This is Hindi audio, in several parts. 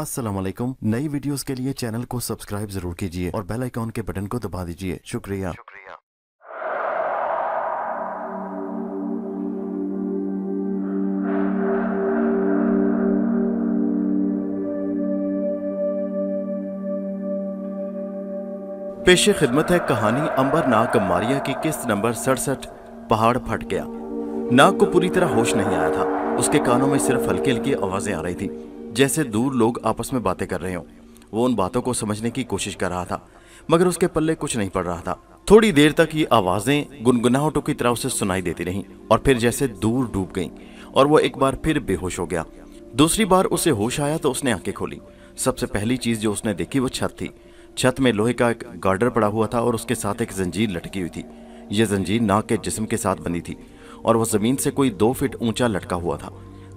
अस्सलाम वालेकुम नई वीडियोस के लिए चैनल को सब्सक्राइब जरूर कीजिए और बेल आइकॉन के बटन को दबा दीजिए शुक्रिया शुक्रिया पेश खिदमत है कहानी अंबर नाग मारिया की किस्त नंबर सड़सठ पहाड़ फट गया नाग को पूरी तरह होश नहीं आया था उसके कानों में सिर्फ हल्की हल्की आवाजें आ रही थी जैसे दूर लोग आपस में बातें कर रहे हों वो उन बातों को समझने की कोशिश कर रहा था मगर उसके पल्ले कुछ नहीं पड़ रहा था थोड़ी देर तक ये आवाजें गुनगुनाहटों की तरह उसे सुनाई देती रहीं और फिर जैसे दूर डूब गईं और वो एक बार फिर बेहोश हो गया दूसरी बार उसे होश आया तो उसने आंखें खोली सबसे पहली चीज जो उसने देखी वो छत थी छत में लोहे का एक गार्डर पड़ा हुआ था और उसके साथ एक जंजीर लटकी हुई थी यह जंजीर नाक के जिस्म के साथ बंधी थी और वह जमीन से कोई दो फीट ऊंचा लटका हुआ था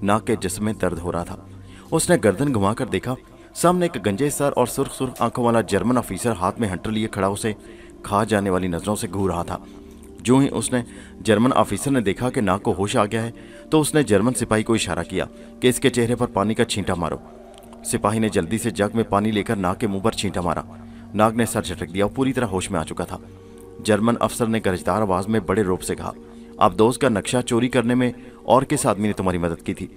नाक के जिस्म में दर्द हो रहा था उसने गर्दन घुमाकर देखा सामने एक गंजे सर और सुर्ख सुर्ख आंखों वाला जर्मन ऑफिसर हाथ में हंटर लिए खड़ा उसे खा जाने वाली नज़रों से घूर रहा था जो ही उसने जर्मन ऑफिसर ने देखा कि नाक को होश आ गया है तो उसने जर्मन सिपाही को इशारा किया कि इसके चेहरे पर पानी का छींटा मारो सिपाही ने जल्दी से जग में पानी लेकर नाक के मुंह पर छींटा मारा नाग ने सर झटक दिया और पूरी तरह होश में आ चुका था जर्मन अफसर ने गरजदार आवाज में बड़े रोप से कहा आप दोस्त का नक्शा चोरी करने में और किस आदमी ने तुम्हारी मदद की थी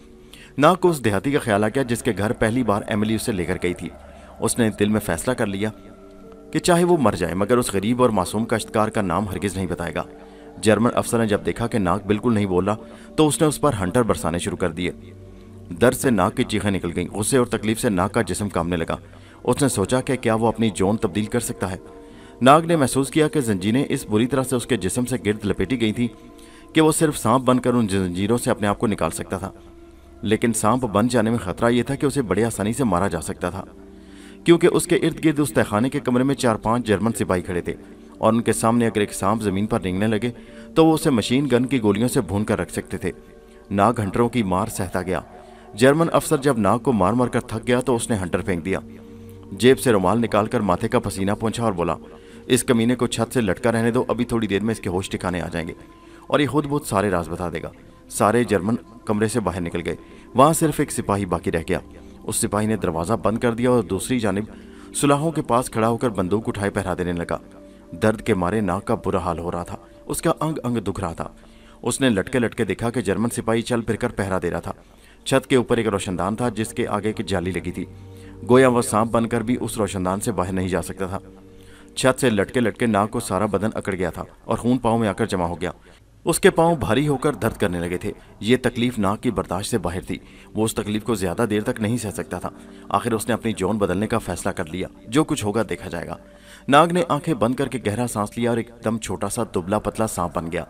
ना को उस देहाती का ख्याल आ गया जिसके घर पहली बार एमिली उसे लेकर गई थी उसने दिल में फैसला कर लिया कि चाहे वो मर जाए मगर उस गरीब और मासूम काश्तकार का नाम हरगिज नहीं बताएगा जर्मन अफसर ने जब देखा कि नाक बिल्कुल नहीं बोला तो उसने उस पर हंटर बरसाने शुरू कर दिए दर्द से नाक की चीखें निकल गईं गुस्से और तकलीफ से नाक का जिसम कामने लगा उसने सोचा कि क्या वो अपनी जोन तब्दील कर सकता है नाग ने महसूस किया कि जंजीरें इस बुरी तरह से उसके जिसम से गिरद लपेटी गई थी कि वो सिर्फ सांप बनकर उन जंजीरों से अपने आप को निकाल सकता था लेकिन सांप बन जाने में खतरा यह था कि उसे बड़े आसानी से मारा जा सकता था क्योंकि उसके इर्द गिर्द उस तहखाने के कमरे में चार पांच जर्मन सिपाही खड़े थे और उनके सामने अगर एक सांप जमीन पर रेंगने लगे तो वो उसे मशीन गन की गोलियों से भून कर रख सकते थे नाग हंटरों की मार सहता गया जर्मन अफसर जब नाग को मार मार कर थक गया तो उसने हंटर फेंक दिया जेब से रुमाल निकालकर माथे का पसीना पहुंचा और बोला इस कमीने को छत से लटका रहने दो अभी थोड़ी देर में इसके होश ठिकाने आ जाएंगे और ये खुद बहुत सारे राज बता देगा सारे जर्मन कमरे से बाहर निकल गए वहां सिर्फ एक सिपाही बाकी रह गया उस सिपाही ने दरवाज़ा बंद कर दिया और दूसरी जानब सुलाहों के पास खड़ा होकर बंदूक उठाए पहरा देने लगा दर्द के मारे नाक का बुरा हाल हो रहा था उसका अंग अंग दुख रहा था उसने लटके लटके देखा कि जर्मन सिपाही चल फिर कर पहरा दे रहा था छत के ऊपर एक रोशनदान था जिसके आगे की जाली लगी थी गोया वह सांप बनकर भी उस रोशनदान से बाहर नहीं जा सकता था छत से लटके लटके नाक को सारा बदन अकड़ गया था और खून पाँव में आकर जमा हो गया उसके पांव भारी होकर दर्द करने लगे थे ये तकलीफ नाक की बर्दाश्त से बाहर थी वो उस तकलीफ को ज्यादा देर तक नहीं सह सकता था आखिर उसने अपनी जोन बदलने का फैसला कर लिया जो कुछ होगा देखा जाएगा नाग ने आंखें बंद करके गहरा सांस लिया और एकदम छोटा सा दुबला पतला सांप बन गया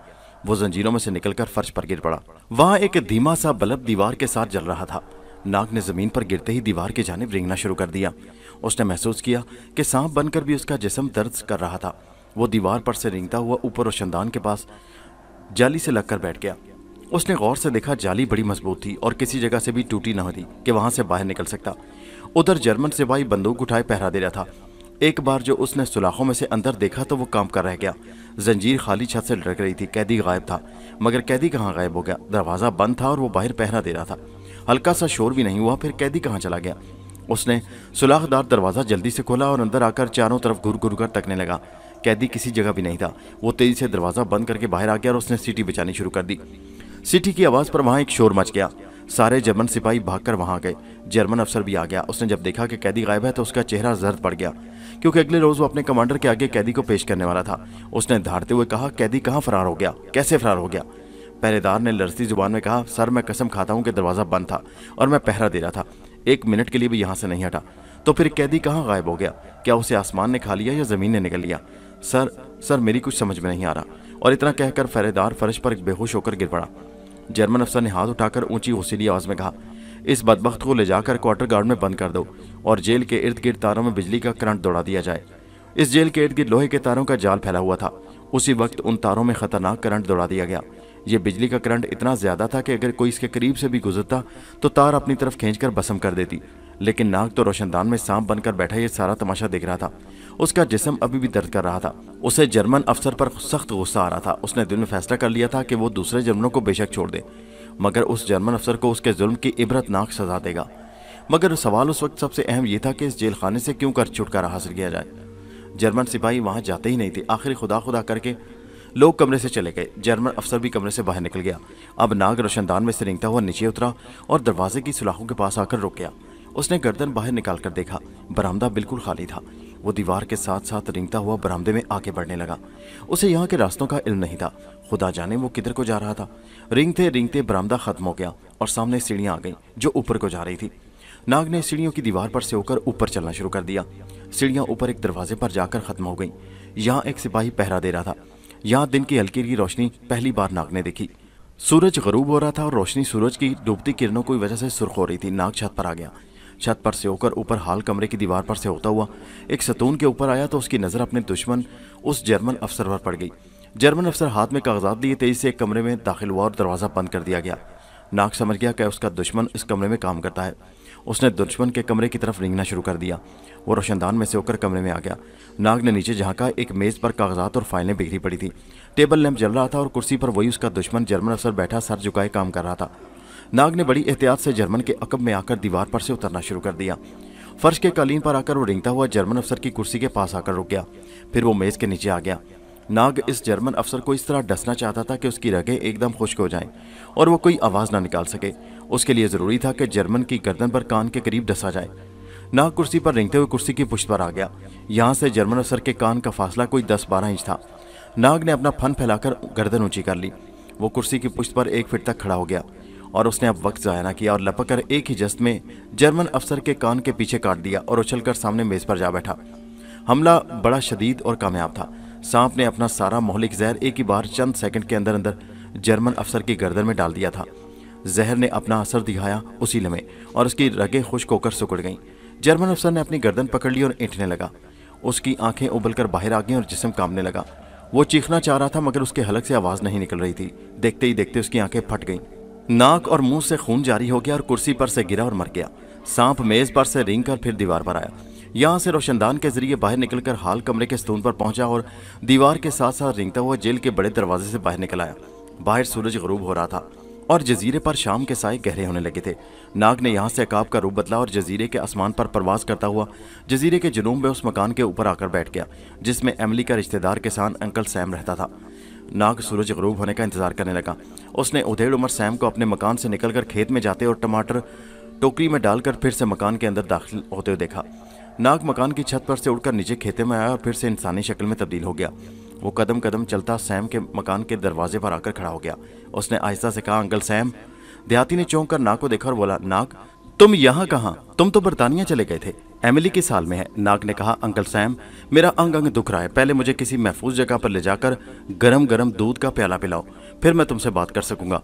वो जंजीरों में से निकलकर फर्श पर गिर पड़ा वहां एक धीमा सा बल्ब दीवार के साथ जल रहा था नाग ने जमीन पर गिरते ही दीवार की जानब रेंगना शुरू कर दिया उसने महसूस किया कि सांप बनकर भी उसका जिसम दर्द कर रहा था वो दीवार पर से रिंगता हुआ ऊपर रोशनदान के पास जाली से लगकर बैठ गया उसने गौर से देखा जाली बड़ी मजबूत थी और किसी जगह से भी टूटी न थी कि वहां से बाहर निकल सकता उधर जर्मन सिपाही बंदूक उठाए पहरा दे रहा था एक बार जो उसने सुलाखों में से अंदर देखा तो वो काम कर रह गया जंजीर खाली छत से लटक रही थी कैदी गायब था मगर कैदी कहाँ गायब हो गया दरवाज़ा बंद था और वो बाहर पहरा दे रहा था हल्का सा शोर भी नहीं हुआ फिर कैदी कहाँ चला गया उसने सुलाखदार दरवाज़ा जल्दी से खोला और अंदर आकर चारों तरफ घुर घुर कर तकने लगा कैदी किसी जगह भी नहीं था वो तेजी से दरवाज़ा बंद करके बाहर आ गया और उसने सीटी बचानी शुरू कर दी सिटी की आवाज़ पर वहाँ एक शोर मच गया सारे जर्मन सिपाही भागकर वहां गए जर्मन अफसर भी आ गया उसने जब देखा कि कैदी गायब है तो उसका चेहरा जर्द पड़ गया क्योंकि अगले रोज वो अपने कमांडर के आगे कैदी को पेश करने वाला था उसने धाड़ते हुए कहा कैदी कहाँ फरार हो गया कैसे फरार हो गया पहरेदार ने लड़ती जुबान में कहा सर मैं कसम खाता हूँ कि दरवाज़ा बंद था और मैं पहरा दे रहा था एक मिनट के लिए भी यहाँ से नहीं हटा तो फिर कैदी कहाँ गायब हो गया क्या उसे आसमान ने खा लिया या ज़मीन ने निकल लिया सर सर मेरी कुछ समझ में नहीं आ रहा और इतना कहकर फेरेदार फर्श पर बेहोश होकर गिर पड़ा जर्मन अफसर ने हाथ उठाकर ऊंची हौसीली आवाज़ में कहा इस बदबخت को ले जाकर क्वार्टर गार्ड में बंद कर दो और जेल के इर्द गिर्द तारों में बिजली का करंट दौड़ा दिया जाए इस जेल के इर्द गिर्द लोहे के तारों का जाल फैला हुआ था उसी वक्त उन तारों में खतरनाक करंट दौड़ा दिया गया ये बिजली का करंट इतना ज़्यादा था कि अगर कोई इसके करीब से भी गुजरता तो तार अपनी तरफ खींचकर बसम कर देती लेकिन नाग तो रोशनदान में सांप बनकर बैठा यह सारा तमाशा देख रहा था उसका जिसम अभी भी दर्द कर रहा था उसे जर्मन अफसर पर सख्त गुस्सा आ रहा था उसने दिल में फैसला कर लिया था कि वो दूसरे जर्मनों को बेशक छोड़ दे मगर उस जर्मन अफसर को उसके जुल्म की इबरतनाक सजा देगा मगर सवाल उस वक्त सबसे अहम यह था कि इस जेल खाने से क्यों कर छुटकारा हासिल किया जाए जर्मन सिपाही वहाँ जाते ही नहीं थे आखिर खुदा खुदा करके लोग कमरे से चले गए जर्मन अफसर भी कमरे से बाहर निकल गया अब नाग रोशनदान में से रिंगता हुआ नीचे उतरा और दरवाजे की सुलाखों के पास आकर रुक गया उसने गर्दन बाहर निकाल कर देखा बरामदा बिल्कुल खाली था वो दीवार के साथ साथ रिंगता हुआ बरामदे में आगे बढ़ने लगा उसे यहाँ के रास्तों का इल्म नहीं था खुदा जाने वो किधर को जा रहा था रिंगते रिंगते बरामदा खत्म हो गया और सामने सीढ़ियाँ आ गई जो ऊपर को जा रही थी नाग ने सीढ़ियों की दीवार पर से होकर ऊपर चलना शुरू कर दिया सीढ़ियाँ ऊपर एक दरवाजे पर जाकर खत्म हो गई यहाँ एक सिपाही पहरा दे रहा था यहाँ दिन की हल्की की रोशनी पहली बार नाग ने देखी सूरज गरूब हो रहा था और रोशनी सूरज की डूबती किरणों की वजह से सुर्ख हो रही थी नाग छत पर आ गया छत पर से होकर ऊपर हाल कमरे की दीवार पर से होता हुआ एक सतून के ऊपर आया तो उसकी नज़र अपने दुश्मन उस जर्मन अफसर पर पड़ गई जर्मन अफसर हाथ में कागजात लिए तेजी से एक कमरे में दाखिल हुआ और दरवाज़ा बंद कर दिया गया नाक समझ गया कि उसका दुश्मन इस कमरे में काम करता है उसने दुश्मन के कमरे की तरफ रिंगना शुरू कर दिया वो रोशनदान में से होकर कमरे में आ गया नाग ने नीचे झांका एक मेज़ पर कागजात और फाइलें बिखरी पड़ी थी टेबल लैंप जल रहा था और कुर्सी पर वही उसका दुश्मन जर्मन अफसर बैठा सर झुकाए काम कर रहा था नाग ने बड़ी एहतियात से जर्मन के अकब में आकर दीवार पर से उतरना शुरू कर दिया फर्श के कालीन पर आकर वो रिंगता हुआ जर्मन अफसर की कुर्सी के पास आकर रुक गया फिर वो मेज़ के नीचे आ गया नाग इस जर्मन अफसर को इस तरह डसना चाहता था कि उसकी रगें एकदम खुश्क हो जाएं और वो कोई आवाज़ ना निकाल सके उसके लिए ज़रूरी था कि जर्मन की गर्दन पर कान के करीब डसा जाए नाग कुर्सी पर रेंगते हुए कुर्सी की पुष्ट पर आ गया यहाँ से जर्मन अफसर के कान का फासला कोई दस बारह इंच था नाग ने अपना फन फैलाकर गर्दन ऊँची कर ली वो कुर्सी की पुश्त पर एक फिट तक खड़ा हो गया और उसने अब वक्त ज़ाया ना किया और लपक कर एक ही जस्त में जर्मन अफसर के कान के पीछे काट दिया और कर सामने मेज़ पर जा बैठा हमला बड़ा शदीद और कामयाब था सांप ने अपना सारा मोहलिक जहर एक ही बार चंद सेकंड के अंदर अंदर जर्मन अफसर की गर्दन में डाल दिया था जहर ने अपना असर दिखाया उसी लमे और उसकी रगें खुश्क होकर सुकड़ गईं जर्मन अफसर ने अपनी गर्दन पकड़ ली और ऐंठने लगा उसकी आंखें उबलकर बाहर आ गईं और जिसम कांपने लगा वो चीखना चाह रहा था मगर उसके हलक से आवाज़ नहीं निकल रही थी देखते ही देखते उसकी आंखें फट गईं नाक और मुंह से खून जारी हो गया और कुर्सी पर से गिरा और मर गया सांप मेज पर से रिंग कर फिर दीवार पर आया यहाँ से रोशनदान के जरिए बाहर निकलकर हाल कमरे के स्तून पर पहुंचा और दीवार के साथ साथ रिंगता हुआ जेल के बड़े दरवाजे से बाहर निकल आया बाहर सूरज गरूब हो रहा था और जजीरे पर शाम के साय गहरे होने लगे थे नाग ने यहाँ से अकाब का रूप बदला और जजीरे के आसमान पर प्रवास करता हुआ जजीरे के जुनूब में उस मकान के ऊपर आकर बैठ गया जिसमें एमली का रिश्तेदार किसान अंकल सैम रहता था नाग सूरज गरूब होने का इंतजार करने लगा उसने उधेड़ उमर सैम को अपने मकान से निकलकर खेत में जाते और टमाटर टोकरी में डालकर फिर से मकान के अंदर दाखिल होते हुए देखा नाग मकान की छत पर से उड़कर नीचे खेते में आया और फिर से इंसानी शक्ल में तब्दील हो गया वो कदम कदम चलता सैम के मकान के दरवाजे पर आकर खड़ा हो गया उसने आहिस्ता से कहा अंकल सैम देहाती ने चौंक कर नाग को देखा और बोला नाग तुम यहाँ कहाँ तुम तो बरतानिया चले गए थे एमिली के साल में है नाग ने कहा अंकल सैम मेरा अंग अंग दुख रहा है पहले मुझे किसी महफूज जगह पर ले जाकर गरम गरम दूध का प्याला पिलाओ फिर मैं तुमसे बात कर सकूंगा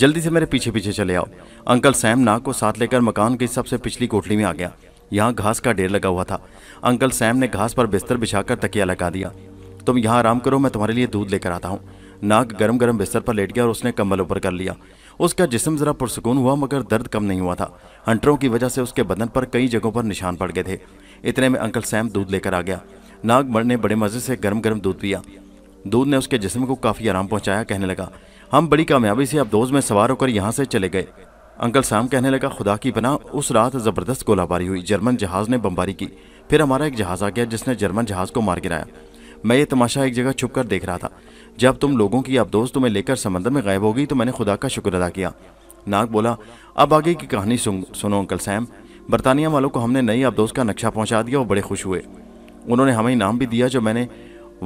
जल्दी से मेरे पीछे पीछे चले आओ अंकल सैम नाग को साथ लेकर मकान की सबसे पिछली कोठली में आ गया यहाँ घास का ढेर लगा हुआ था अंकल सैम ने घास पर बिस्तर बिछाकर तकिया लगा दिया तुम यहाँ आराम करो मैं तुम्हारे लिए दूध लेकर आता हूँ नाग गरम गरम बिस्तर पर लेट गया और उसने कम्बल ऊपर कर लिया उसका जिसम जरा पुरसकून हुआ मगर दर्द कम नहीं हुआ था हंटरों की वजह से उसके बदन पर कई जगहों पर निशान पड़ गए थे इतने में अंकल सैम दूध लेकर आ गया मर ने बड़े मज़े से गर्म गर्म दूध पिया दूध ने उसके जिसम को काफ़ी आराम पहुंचाया कहने लगा हम बड़ी कामयाबी से अब दोज में सवार होकर यहाँ से चले गए अंकल सैम कहने लगा खुदा की बना उस रात ज़बरदस्त गोलाबारी हुई जर्मन जहाज़ ने बमबारी की फिर हमारा एक जहाज़ आ गया जिसने जर्मन जहाज़ को मार गिराया मैं ये तमाशा एक जगह छुप कर देख रहा था जब तुम लोगों की अब दोस्त तुम्हें लेकर समंदर में गायब हो गई तो मैंने खुदा का शुक्र अदा किया नाग बोला अब आगे की कहानी सुनो अंकल सैम बरतानिया वालों को हमने नई आबदोज का नक्शा पहुंचा दिया और बड़े खुश हुए उन्होंने हमें इनाम भी दिया जो मैंने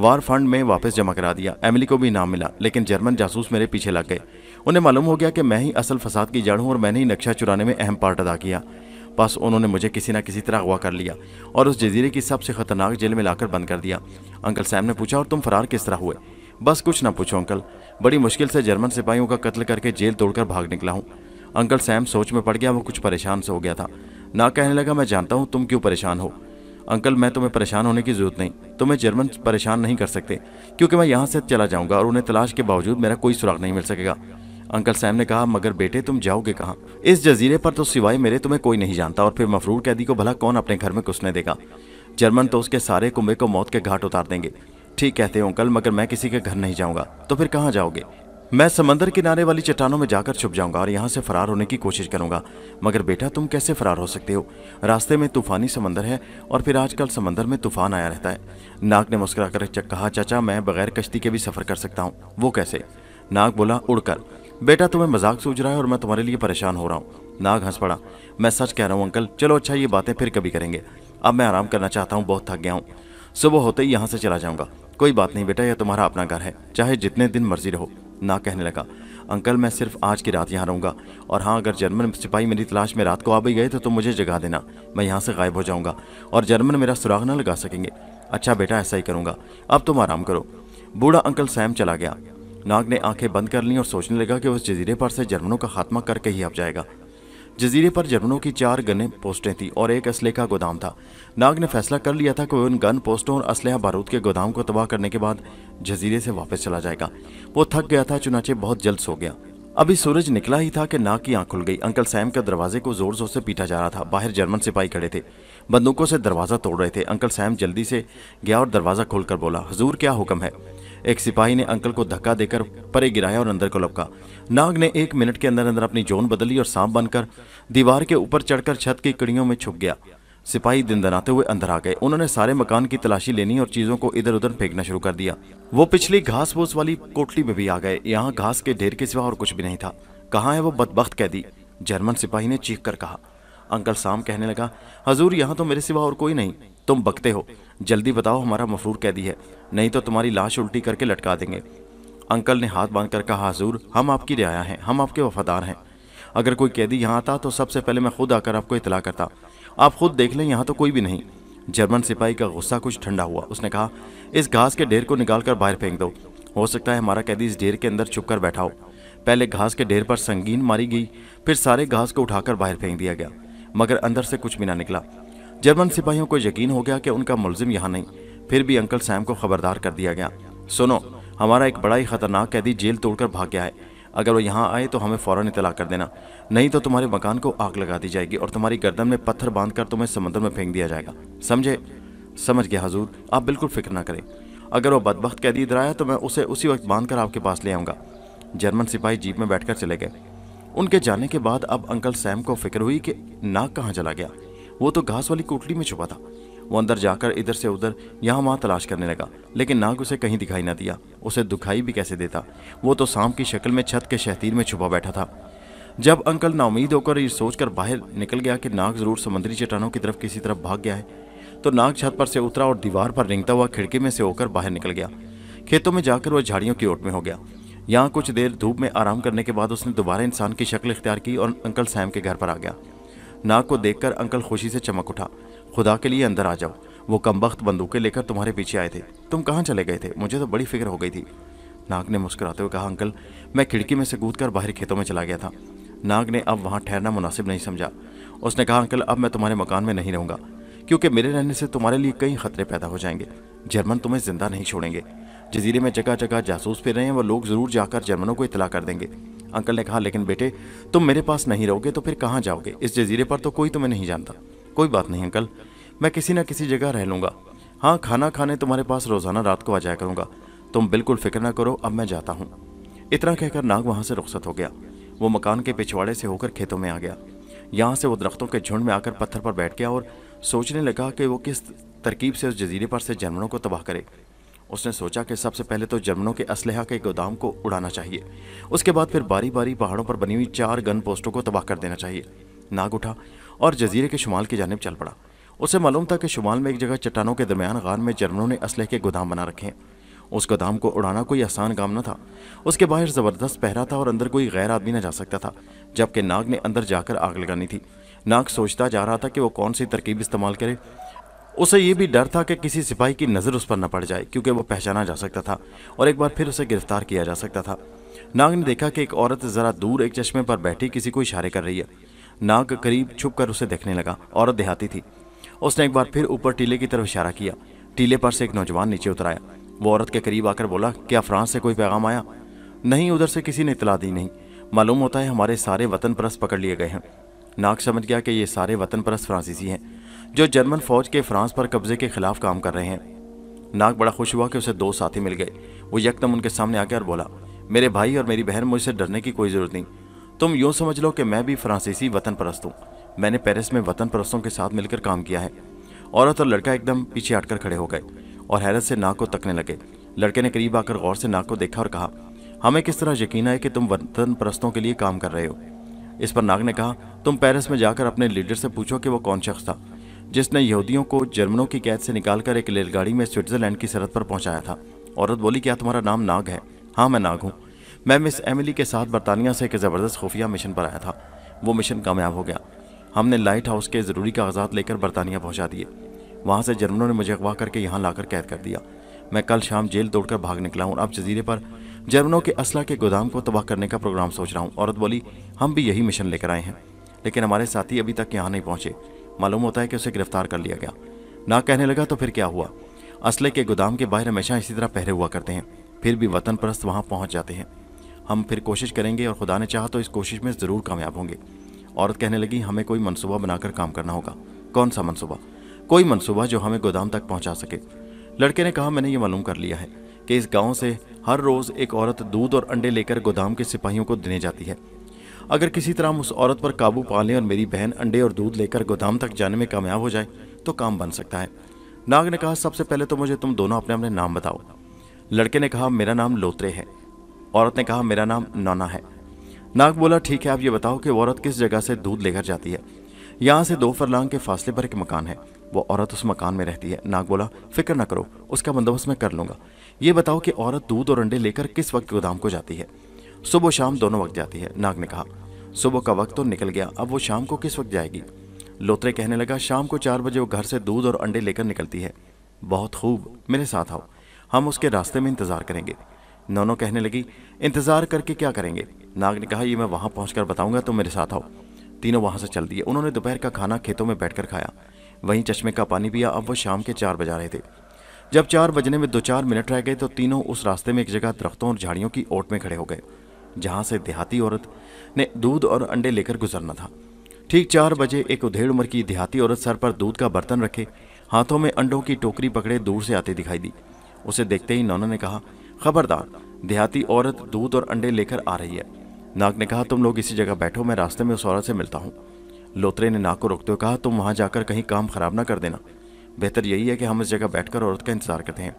वार फंड में वापस जमा करा दिया एमिली को भी इनाम मिला लेकिन जर्मन जासूस मेरे पीछे लग गए उन्हें मालूम हो गया कि मैं ही असल फसाद की जड़ हूँ और मैंने ही नक्शा चुराने में अहम पार्ट अदा किया बस उन्होंने मुझे किसी न किसी तरह अगवा कर लिया और उस जजीरे की सबसे खतरनाक जेल में लाकर बंद कर दिया अंकल सैम ने पूछा और तुम फरार किस तरह हुए बस कुछ ना पूछो अंकल बड़ी मुश्किल से जर्मन सिपाहियों का कत्ल करके जेल तोड़कर भाग निकला हूँ अंकल सैम सोच में पड़ गया वो कुछ परेशान से हो गया था ना कहने लगा मैं जानता हूँ तुम क्यों परेशान हो अंकल मैं तुम्हें परेशान होने की जरूरत नहीं तुम्हें जर्मन परेशान नहीं कर सकते क्योंकि मैं यहाँ से चला जाऊँगा और उन्हें तलाश के बावजूद मेरा कोई सुराग नहीं मिल सकेगा अंकल सैम ने कहा मगर बेटे तुम जाओगे कहाँ इस जजीरे पर तो सिवाय मेरे तुम्हें कोई नहीं जानता और फिर मफरूर कैदी को भला कौन अपने घर में घुसने देगा जर्मन तो उसके सारे कुंबे को मौत के घाट उतार देंगे ठीक कहते हो अंकल मगर मैं किसी के घर नहीं जाऊंगा तो फिर कहाँ जाओगे मैं समंदर किनारे वाली चट्टानों में जाकर छुप जाऊंगा और यहाँ से फरार होने की कोशिश करूंगा मगर बेटा तुम कैसे फरार हो सकते हो रास्ते में तूफानी समंदर है और फिर आजकल समंदर में तूफान आया रहता है नाग ने मुस्करा कर कहा चाचा मैं बगैर कश्ती के भी सफर कर सकता हूँ वो कैसे नाग बोला उड़कर बेटा तुम्हें मजाक सूझ रहा है और मैं तुम्हारे लिए परेशान हो रहा हूँ नाग हंस पड़ा मैं सच कह रहा हूँ अंकल चलो अच्छा ये बातें फिर कभी करेंगे अब मैं आराम करना चाहता हूँ बहुत थक गया हूँ सुबह होते ही यहाँ से चला जाऊंगा कोई बात नहीं बेटा यह तुम्हारा अपना घर है चाहे जितने दिन मर्जी रहो ना कहने लगा अंकल मैं सिर्फ आज की रात यहाँ रहूँगा और हाँ अगर जर्मन सिपाही मेरी तलाश में रात को आ भी गए तो तुम मुझे जगा देना मैं यहाँ से गायब हो जाऊँगा और जर्मन मेरा सुराग ना लगा सकेंगे अच्छा बेटा ऐसा ही करूँगा अब तुम आराम करो बूढ़ा अंकल सैम चला गया नाग ने आंखें बंद कर ली और सोचने लगा कि उस जजीरे पर से जर्मनों का खात्मा करके ही अब जाएगा जजीरे पर जर्मनों की चार गन पोस्टें थी और एक असले का गोदाम था नाग ने फैसला कर लिया था कि वह उन गन पोस्टों और असलह बारूद के गोदाम को तबाह करने के बाद जजीरे से वापस चला जाएगा वो थक गया था चुनाचे बहुत जल्द सो गया अभी सूरज निकला ही था कि नाक की आंख खुल गई अंकल सैम के दरवाजे को जोर जोर से पीटा जा रहा था बाहर जर्मन सिपाही खड़े थे बंदूकों से दरवाज़ा तोड़ रहे थे अंकल सैम जल्दी से गया और दरवाज़ा खोलकर बोला हजूर क्या हुक्म है एक सिपाही ने अंकल को धक्का देकर परे गिराया और अंदर को लपका नाग ने एक मिनट के अंदर अंदर अपनी जोन बदली और सांप बनकर दीवार के ऊपर चढ़कर छत की कड़ियों में छुप गया सिपाही दिन दनाते हुए अंदर आ गए उन्होंने सारे मकान की तलाशी लेनी और चीजों को इधर उधर फेंकना शुरू कर दिया वो पिछली घास फूस वाली कोटली में भी आ गए यहाँ घास के ढेर के सिवा और कुछ भी नहीं था कहाँ है वो बदबخت कैदी जर्मन सिपाही ने चीख कर कहा अंकल शाम कहने लगा हजूर यहाँ तो मेरे सिवा और कोई नहीं तुम बकते हो जल्दी बताओ हमारा मफरूर कैदी है नहीं तो तुम्हारी लाश उल्टी करके लटका देंगे अंकल ने हाथ बांध कर कहा हजूर हम आपकी रियाया हैं हम आपके वफादार हैं अगर कोई कैदी यहाँ आता तो सबसे पहले मैं खुद आकर आपको इतला करता आप खुद देख लें यहाँ तो कोई भी नहीं जर्मन सिपाही का गुस्सा कुछ ठंडा हुआ उसने कहा इस घास के ढेर को निकाल कर बाहर फेंक दो हो सकता है हमारा कैदी इस ढेर के अंदर छुप कर बैठा हो पहले घास के ढेर पर संगीन मारी गई फिर सारे घास को उठाकर बाहर फेंक दिया गया मगर अंदर से कुछ भी ना निकला जर्मन सिपाहियों को यकीन हो गया कि उनका मुलजिम यहाँ नहीं फिर भी अंकल सैम को खबरदार कर दिया गया सुनो हमारा एक बड़ा ही खतरनाक कैदी जेल तोड़कर भाग गया है अगर वो यहाँ आए तो हमें फ़ौरन इतला कर देना नहीं तो तुम्हारे मकान को आग लगा दी जाएगी और तुम्हारी गर्दन में पत्थर बांधकर तुम्हें समंदर में फेंक दिया जाएगा समझे समझ गया हजूर आप बिल्कुल फिक्र ना करें अगर वो बदबख्त कैदी इधर आया तो मैं उसे उसी वक्त बांध कर आपके पास ले आऊँगा जर्मन सिपाही जीप में बैठ चले गए उनके जाने के बाद अब अंकल सैम को फिक्र हुई कि नाक कहाँ चला गया वो तो घास वाली कोटली में छुपा था वो अंदर जाकर इधर से उधर यहाँ वहाँ तलाश करने लगा लेकिन नाग उसे कहीं दिखाई ना दिया उसे दुखाई भी कैसे देता वो तो सांप की शक्ल में छत के शहतीर में छुपा बैठा था जब अंकल नाउमीद होकर ये सोचकर बाहर निकल गया कि नाग जरूर समुद्री चट्टानों की तरफ किसी तरफ भाग गया है तो नाग छत पर से उतरा और दीवार पर रिंगता हुआ खिड़की में से होकर बाहर निकल गया खेतों में जाकर वह झाड़ियों की ओट में हो गया यहाँ कुछ देर धूप में आराम करने के बाद उसने दोबारा इंसान की शक्ल इख्तियार की और अंकल सैम के घर पर आ गया नाग को देखकर अंकल खुशी से चमक उठा खुदा के लिए अंदर आ जाओ वो कम वक्त बंदूकें लेकर तुम्हारे पीछे आए थे तुम कहाँ चले गए थे मुझे तो बड़ी फिक्र हो गई थी नाग ने मुस्कुराते हुए कहा अंकल मैं खिड़की में से कूद कर बाहर खेतों में चला गया था नाग ने अब वहाँ ठहरना मुनासिब नहीं समझा उसने कहा अंकल अब मैं तुम्हारे मकान में नहीं रहूँगा क्योंकि मेरे रहने से तुम्हारे लिए कई खतरे पैदा हो जाएंगे जर्मन तुम्हें जिंदा नहीं छोड़ेंगे जजीरे में जगह जगह जासूस फिर रहे हैं वह लोग ज़रूर जाकर जर्मनों को इतला कर देंगे अंकल ने कहा लेकिन बेटे तुम मेरे पास नहीं रहोगे तो फिर कहाँ जाओगे इस जजीरे पर तो कोई तुम्हें नहीं जानता कोई बात नहीं अंकल मैं किसी न किसी जगह रह लूँगा हाँ खाना खाने तुम्हारे पास रोज़ाना रात को आ जाया करूँगा तुम बिल्कुल फिक्र ना करो अब मैं जाता हूँ इतना कहकर नाग वहाँ से रुखसत हो गया वो मकान के पिछवाड़े से होकर खेतों में आ गया यहाँ से वो दरख्तों के झुंड में आकर पत्थर पर बैठ गया और सोचने लगा कि वो किस तरकीब से उस जजीरे पर से जर्मनों को तबाह करे उसने सोचा कि सबसे पहले तो जर्मनों के असलहा के गोदाम को उड़ाना चाहिए उसके बाद फिर बारी बारी पहाड़ों पर बनी हुई चार गन पोस्टों को तबाह कर देना चाहिए नाग उठा और जजीरे के शुमाल की जानब चल पड़ा उसे मालूम था कि शुमाल में एक जगह चट्टानों के दरमियान गार में जर्मनों ने असलह के गोदाम बना रखे हैं उस गोदाम को उड़ाना कोई आसान काम न था उसके बाहर ज़बरदस्त पहरा था और अंदर कोई गैर आदमी न जा सकता था जबकि नाग ने अंदर जाकर आग लगानी थी नाग सोचता जा रहा था कि वो कौन सी तरकीब इस्तेमाल करे उसे ये भी डर था कि किसी सिपाही की नज़र उस पर न पड़ जाए क्योंकि वो पहचाना जा सकता था और एक बार फिर उसे गिरफ्तार किया जा सकता था नाग ने देखा कि एक औरत ज़रा दूर एक चश्मे पर बैठी किसी को इशारे कर रही है नाग करीब छुप कर उसे देखने लगा औरत देहाती थी उसने एक बार फिर ऊपर टीले की तरफ इशारा किया टीले पर से एक नौजवान नीचे उतर आया वो औरत के करीब आकर बोला क्या फ्रांस से कोई पैगाम आया नहीं उधर से किसी ने इतला दी नहीं मालूम होता है हमारे सारे वतन परस पकड़ लिए गए हैं नाग समझ गया कि ये सारे वतन परस फ्रांसीसी हैं जो जर्मन फौज के फ्रांस पर कब्जे के खिलाफ काम कर रहे हैं नाग बड़ा खुश हुआ कि उसे दो साथी मिल गए वो यकदम उनके सामने आकर और बोला मेरे भाई और मेरी बहन मुझसे डरने की कोई ज़रूरत नहीं तुम यूँ समझ लो कि मैं भी फ्रांसीसी वतन परस्त हूँ मैंने पेरिस में वतन परस्तों के साथ मिलकर काम किया है औरत और लड़का एकदम पीछे हटकर खड़े हो गए और हैरत से नाक को तकने लगे लड़के ने करीब आकर गौर से नाक को देखा और कहा हमें किस तरह यकीन है कि तुम वतन परस्तों के लिए काम कर रहे हो इस पर नाग ने कहा तुम पेरिस में जाकर अपने लीडर से पूछो कि वो कौन शख्स था जिसने यहूदियों को जर्मनों की कैद से निकालकर एक रेलगाड़ी में स्विट्जरलैंड की सरहद पर पहुंचाया था औरत बोली क्या तुम्हारा नाम नाग है हाँ मैं नाग हूँ मैं मिस एमिली के साथ बरतानिया से एक ज़बरदस्त खुफिया मिशन पर आया था वो मिशन कामयाब हो गया हमने लाइट हाउस के ज़रूरी कागजात लेकर बरतानिया पहुँचा दिए वहाँ से जर्मनों ने मुझे अगवा करके यहाँ लाकर कैद कर दिया मैं कल शाम जेल तोड़कर भाग निकला हूँ अब जजीरे पर जर्मनों के असला के गोदाम को तबाह करने का प्रोग्राम सोच रहा हूँ औरत बोली हम भी यही मिशन लेकर आए हैं लेकिन हमारे साथी अभी तक यहाँ नहीं पहुँचे मालूम होता है कि उसे गिरफ्तार कर लिया गया ना कहने लगा तो फिर क्या हुआ असले के गोदाम के बाहर हमेशा इसी तरह पहरे हुआ करते हैं फिर भी वतन परस्त वहाँ पहुँच जाते हैं हम फिर कोशिश करेंगे और खुदा ने चाहा तो इस कोशिश में ज़रूर कामयाब होंगे औरत कहने लगी हमें कोई मनसूबा बनाकर काम करना होगा कौन सा मनसूबा कोई मनसूबा जो हमें गोदाम तक पहुँचा सके लड़के ने कहा मैंने ये मालूम कर लिया है कि इस गांव से हर रोज़ एक औरत दूध और अंडे लेकर गोदाम के सिपाहियों को देने जाती है अगर किसी तरह हम उस औरत पर काबू पा लें और मेरी बहन अंडे और दूध लेकर गोदाम तक जाने में कामयाब हो जाए तो काम बन सकता है नाग ने कहा सबसे पहले तो मुझे तुम दोनों अपने अपने नाम बताओ लड़के ने कहा मेरा नाम लोत्रे है औरत ने कहा मेरा नाम नौना है नाग बोला ठीक है आप ये बताओ कि वो औरत किस जगह से दूध लेकर जाती है यहाँ से दो फरलांग के फासले पर एक मकान है वो औरत उस मकान में रहती है नाग बोला फिक्र ना करो उसका बंदोबस्त मैं कर लूँगा ये बताओ कि औरत दूध और अंडे लेकर किस वक्त गोदाम को जाती है सुबह शाम दोनों वक्त जाती है नाग ने कहा सुबह का वक्त तो निकल गया अब वो शाम को किस वक्त जाएगी लोत्रे कहने लगा शाम को चार बजे वो घर से दूध और अंडे लेकर निकलती है बहुत खूब मेरे साथ आओ हम उसके रास्ते में इंतज़ार करेंगे नोनो कहने लगी इंतज़ार करके क्या करेंगे नाग ने कहा ये मैं वहाँ पहुँच बताऊँगा तो मेरे साथ आओ तीनों वहाँ से चल दिए उन्होंने दोपहर का खाना खेतों में बैठकर खाया वहीं चश्मे का पानी पिया अब वो शाम के चार बजा रहे थे जब चार बजने में दो चार मिनट रह गए तो तीनों उस रास्ते में एक जगह दरख्तों और झाड़ियों की ओट में खड़े हो गए जहाँ से देहाती औरत ने दूध और अंडे लेकर गुजरना था ठीक चार बजे एक उधेड़ उम्र की देहाती औरत सर पर दूध का बर्तन रखे हाथों में अंडों की टोकरी पकड़े दूर से आती दिखाई दी उसे देखते ही नौना ने कहा खबरदार देहाती औरत दूध और अंडे लेकर आ रही है नाग ने कहा तुम लोग इसी जगह बैठो मैं रास्ते में उस औरत से मिलता हूँ लोतरे ने नाग को रोकते हुए कहा तुम वहाँ जाकर कहीं काम खराब ना कर देना बेहतर यही है कि हम इस जगह बैठकर औरत का इंतजार करते हैं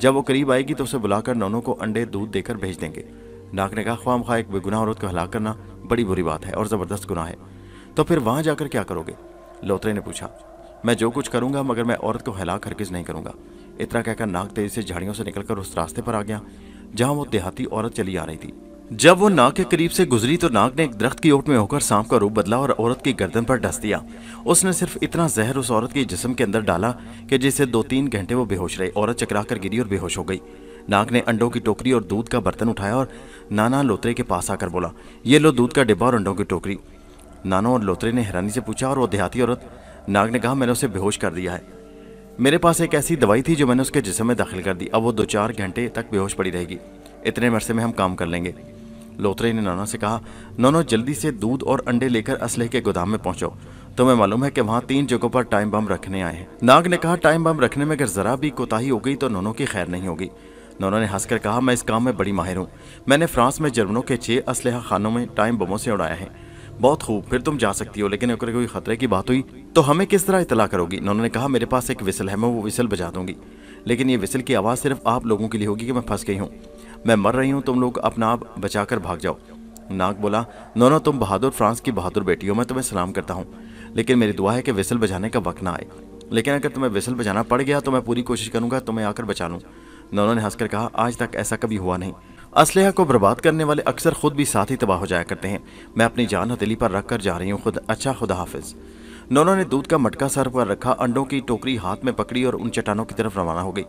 जब वो करीब आएगी तो उसे बुलाकर नौनों को अंडे दूध देकर भेज देंगे नाक ने कहा ख्वाम खा एक बेगुनाह औरत को हलाक करना बड़ी बुरी बात है और ज़बरदस्त गुनाह है तो फिर वहाँ जाकर क्या करोगे लोतरे ने पूछा मैं जो कुछ करूँगा मगर मैं औरत को हलाक हरगिज़ नहीं करूँगा इतना कहकर नाक तेजी से झाड़ियों से निकलकर उस रास्ते पर आ गया जहाँ वो देहाती औरत चली आ रही थी जब वो नाक के करीब से गुजरी तो नाक ने एक दरख्त की ओट में होकर सांप का रूप बदला और औरत की गर्दन पर डस दिया उसने सिर्फ इतना जहर उस औरत के जिसम के अंदर डाला कि जिससे दो तीन घंटे वो बेहोश रही औरत चकरा कर गिरी और बेहोश हो गई नाक ने अंडों की टोकरी और दूध का बर्तन उठाया और नाना लोतरे के पास आकर बोला ये लो दूध का डिब्बा और अंडों की टोकरी नानो और लोतरे ने हैरानी से पूछा और वो देहाती औरत नाग ने कहा मैंने उसे बेहोश कर दिया है मेरे पास एक ऐसी दवाई थी जो मैंने उसके जिसम में दाखिल कर दी अब वो दो चार घंटे तक बेहोश पड़ी रहेगी इतने मरसे में हम काम कर लेंगे लोतरे ने नाना से कहा नोनो जल्दी से दूध और अंडे लेकर असलहे के गोदाम में पहुंचो तुम्हें मैं मालूम है कि वहाँ तीन जगहों पर टाइम बम रखने आए हैं नाग ने कहा टाइम बम रखने में अगर जरा भी कोताही हो गई तो नोनों की खैर नहीं होगी नोना ने हंसकर कहा मैं इस काम में बड़ी माहिर हूँ मैंने फ्रांस में जर्मनों के छः असलह खानों में टाइम बमों से उड़ाया है बहुत खूब फिर तुम जा सकती हो लेकिन अगर कोई खतरे की बात हुई तो हमें किस तरह इतला करोगी उन्होंने कहा मेरे पास एक विसल है मैं वो विसल बजा दूंगी लेकिन ये विसल की आवाज़ सिर्फ आप लोगों के लिए होगी कि मैं फंस गई हूँ मैं मर रही हूँ तुम लोग अपना आप बचा कर भाग जाओ नाग बोला नोना तुम बहादुर फ्रांस की बहादुर बेटी हो मैं तुम्हें सलाम करता हूँ लेकिन मेरी दुआ है कि विसल बजाने का वक्त ना आए लेकिन अगर तुम्हें विसल बजाना पड़ गया तो मैं पूरी कोशिश करूंगा तुम्हें आकर बचा लूँ दोनों ने हंसकर कहा आज तक ऐसा कभी हुआ नहीं असलहा को बर्बाद करने वाले अक्सर खुद भी साथ ही तबाह हो जाया करते हैं मैं अपनी जान हथेली पर रख कर जा रही हूँ खुद अच्छा खुदा हाफिज नोनो ने दूध का मटका सर पर रखा अंडों की टोकरी हाथ में पकड़ी और उन चट्टानों की तरफ रवाना हो गई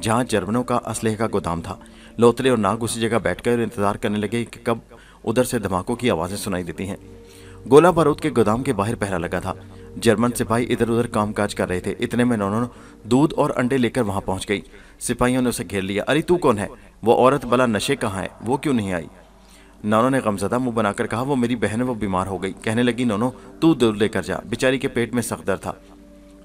जहाँ जर्मनों का असलहे का गोदाम था लोतरे और नाग उसी जगह बैठकर इंतजार करने लगे कि कब उधर से धमाकों की आवाज़ें सुनाई देती हैं गोला बारूद के गोदाम के बाहर पहरा लगा था जर्मन सिपाही इधर उधर कामकाज कर रहे थे इतने में उन्होंने दूध और अंडे लेकर वहां पहुंच गई सिपाहियों ने उसे घेर लिया अरे तू कौन है वो औरत भला नशे कहाँ है वो क्यों नहीं आई नानो ने गमजदा मुंह बनाकर कहा वो मेरी बहन है वो बीमार हो गई कहने लगी नोनो तू दूध लेकर जा बेचारी के पेट में सख्त था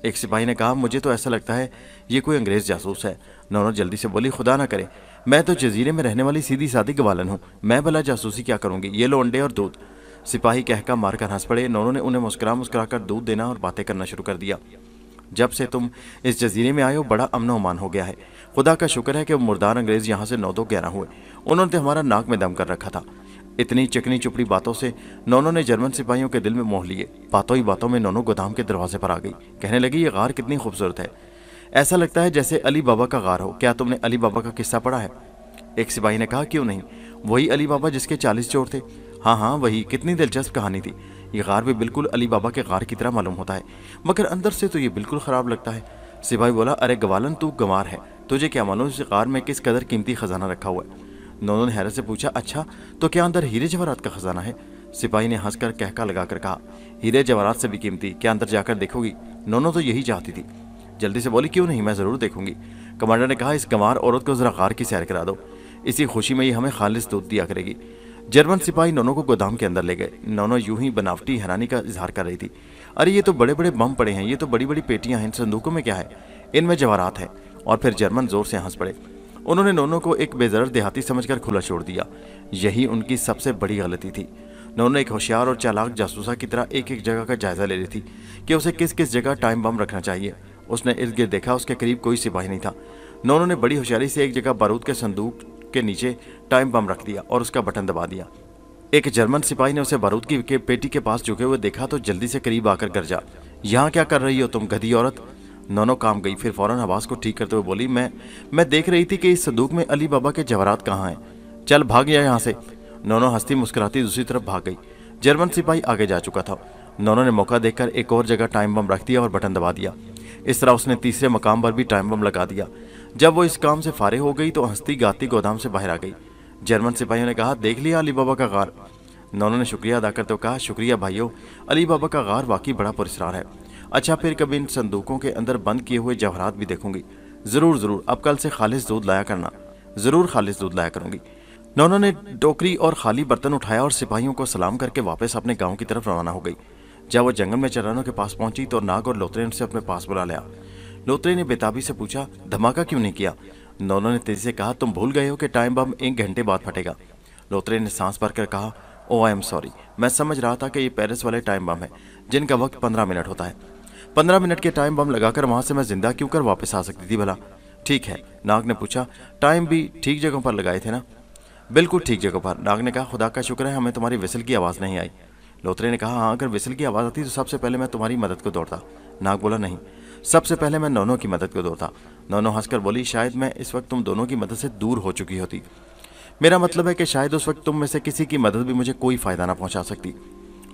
एक सिपाही ने कहा मुझे तो ऐसा लगता है ये कोई अंग्रेज जासूस है नोनो जल्दी से बोली खुदा ना करे मैं तो जजीरे में रहने वाली सीधी सादी गवालन हूँ मैं भला जासूसी क्या करूँगी ये लो अंडे और दूध सिपाही कहका मारकर हंस पड़े नौनों ने उन्हें मुस्कुरा मुस्कुरा कर दूध देना और बातें करना शुरू कर दिया जब से तुम इस जजीरे में आए हो बड़ा अमन अमान हो गया है खुदा का शुक्र है कि वो मुर्दार अंग्रेज यहाँ से नौ दो ग्यारह हुए उन्होंने हमारा नाक में दम कर रखा था इतनी चिकनी चुपड़ी बातों से नोनों ने जर्मन सिपाहियों के दिल में मोह लिए बातों ही बातों में नोनों गोदाम के दरवाजे पर आ गई कहने लगी ये गार कितनी खूबसूरत है ऐसा लगता है जैसे अली बाबा का गार हो क्या तुमने अली बाबा का किस्सा पढ़ा है एक सिपाही ने कहा क्यों नहीं वही अली बाबा जिसके चालीस चोर थे हाँ हाँ वही कितनी दिलचस्प कहानी थी ये गार भी बिल्कुल अली बाबा के गार की तरह मालूम होता है मगर अंदर से तो ये बिल्कुल ख़राब लगता है सिपाही बोला अरे गवालन तू गंवार है तुझे क्या मालूम इस गार में किस कदर कीमती खजाना रखा हुआ है नोनो ने हैरत से पूछा अच्छा तो क्या अंदर हीरे जवाहरात का खजाना है सिपाही ने हंसकर कहका लगाकर कहा हीरे जवाहरात से भी कीमती क्या अंदर जाकर देखोगी नोनो तो यही चाहती थी जल्दी से बोली क्यों नहीं मैं ज़रूर देखूंगी कमांडर ने कहा इस गंवार औरत को ज़रा गार की सैर करा दो इसी खुशी में ही हमें खालिश दूध दिया करेगी जर्मन सिपाही नोनो को गोदाम के अंदर ले गए नोनो यूं ही बनावटी हैरानी का इजहार कर रही थी अरे ये तो बड़े बड़े बम पड़े हैं ये तो बड़ी बड़ी पेटियां हैं इन संदूकों में क्या है इनमें जवाहरात है और फिर जर्मन जोर से हंस पड़े उन्होंने नोनो को एक बेजर देहाती समझकर खुला छोड़ दिया यही उनकी सबसे बड़ी गलती थी नोनो एक होशियार और चालाक जासूसा की तरह एक एक जगह का जायजा ले रही थी कि उसे किस किस जगह टाइम बम रखना चाहिए उसने इर्द गिर्द देखा उसके करीब कोई सिपाही नहीं था नोनो ने बड़ी होशियारी से एक जगह बारूद के संदूक के नीचे टाइम बम रख दिया और उसका बटन दबा दिया एक जर्मन सिपाही ने उसे बारूद की के पेटी के पास झुके हुए देखा तो जल्दी से करीब आकर गर जा यहाँ क्या कर रही हो तुम गधी औरत नोनो काम गई फिर फौरन आवाज को ठीक करते हुए बोली मैं मैं देख रही थी कि इस संदूक में अली बाबा के जवाहरात कहाँ हैं चल भाग गया यहाँ से नोनो हंसती मुस्कुराती दूसरी तरफ भाग गई जर्मन सिपाही आगे जा चुका था नोनो ने मौका देखकर एक और जगह टाइम बम रख दिया और बटन दबा दिया इस तरह उसने तीसरे मकाम पर भी टाइम बम लगा दिया जब वो इस काम से फारिग हो गई तो हंसती गाती गोदाम से बाहर आ गई जर्मन सिपाहियों ने कहा देख लिया अली बाबा का गार नौनों ने शुक्रिया अदा करते तो हुए कहा शुक्रिया भाइयों अली बाबा का गार वाकई बड़ा पुरस्कार है अच्छा फिर कभी इन संदूकों के अंदर बंद किए हुए जवाहरात भी देखूंगी ज़रूर ज़रूर अब कल से खालिश दूध लाया करना ज़रूर खालिश दूध लाया करूंगी नौनों ने टोकरी और खाली बर्तन उठाया और सिपाहियों को सलाम करके वापस अपने गाँव की तरफ रवाना हो गई जब वो जंगल में चरानों के पास पहुंची तो नाग और लोतरे उनसे अपने पास बुला लिया लोत्रे ने बेताबी से पूछा धमाका क्यों नहीं किया नोनो ने तेजी से कहा तुम भूल गए हो कि टाइम बम एक घंटे बाद फटेगा लोत्रे ने सांस भर कर कहा ओ आई एम सॉरी मैं समझ रहा था कि ये पेरिस वाले टाइम बम है जिनका वक्त पंद्रह मिनट होता है पंद्रह मिनट के टाइम बम लगाकर वहां से मैं जिंदा क्यों कर वापस आ सकती थी भला ठीक है नाग ने पूछा टाइम भी ठीक जगह पर लगाए थे ना बिल्कुल ठीक जगह पर नाग ने कहा खुदा का शुक्र है हमें तुम्हारी विसल की आवाज़ नहीं आई लोत्रे ने कहा हाँ अगर विसल की आवाज़ आती तो सबसे पहले मैं तुम्हारी मदद को दौड़ता नाग बोला नहीं सबसे पहले मैं नोनो की मदद को दौड़ता नोनो हंसकर बोली शायद मैं इस वक्त तुम दोनों की मदद से दूर हो चुकी होती मेरा मतलब है कि शायद उस वक्त तुम में से किसी की मदद भी मुझे कोई फ़ायदा ना पहुंचा सकती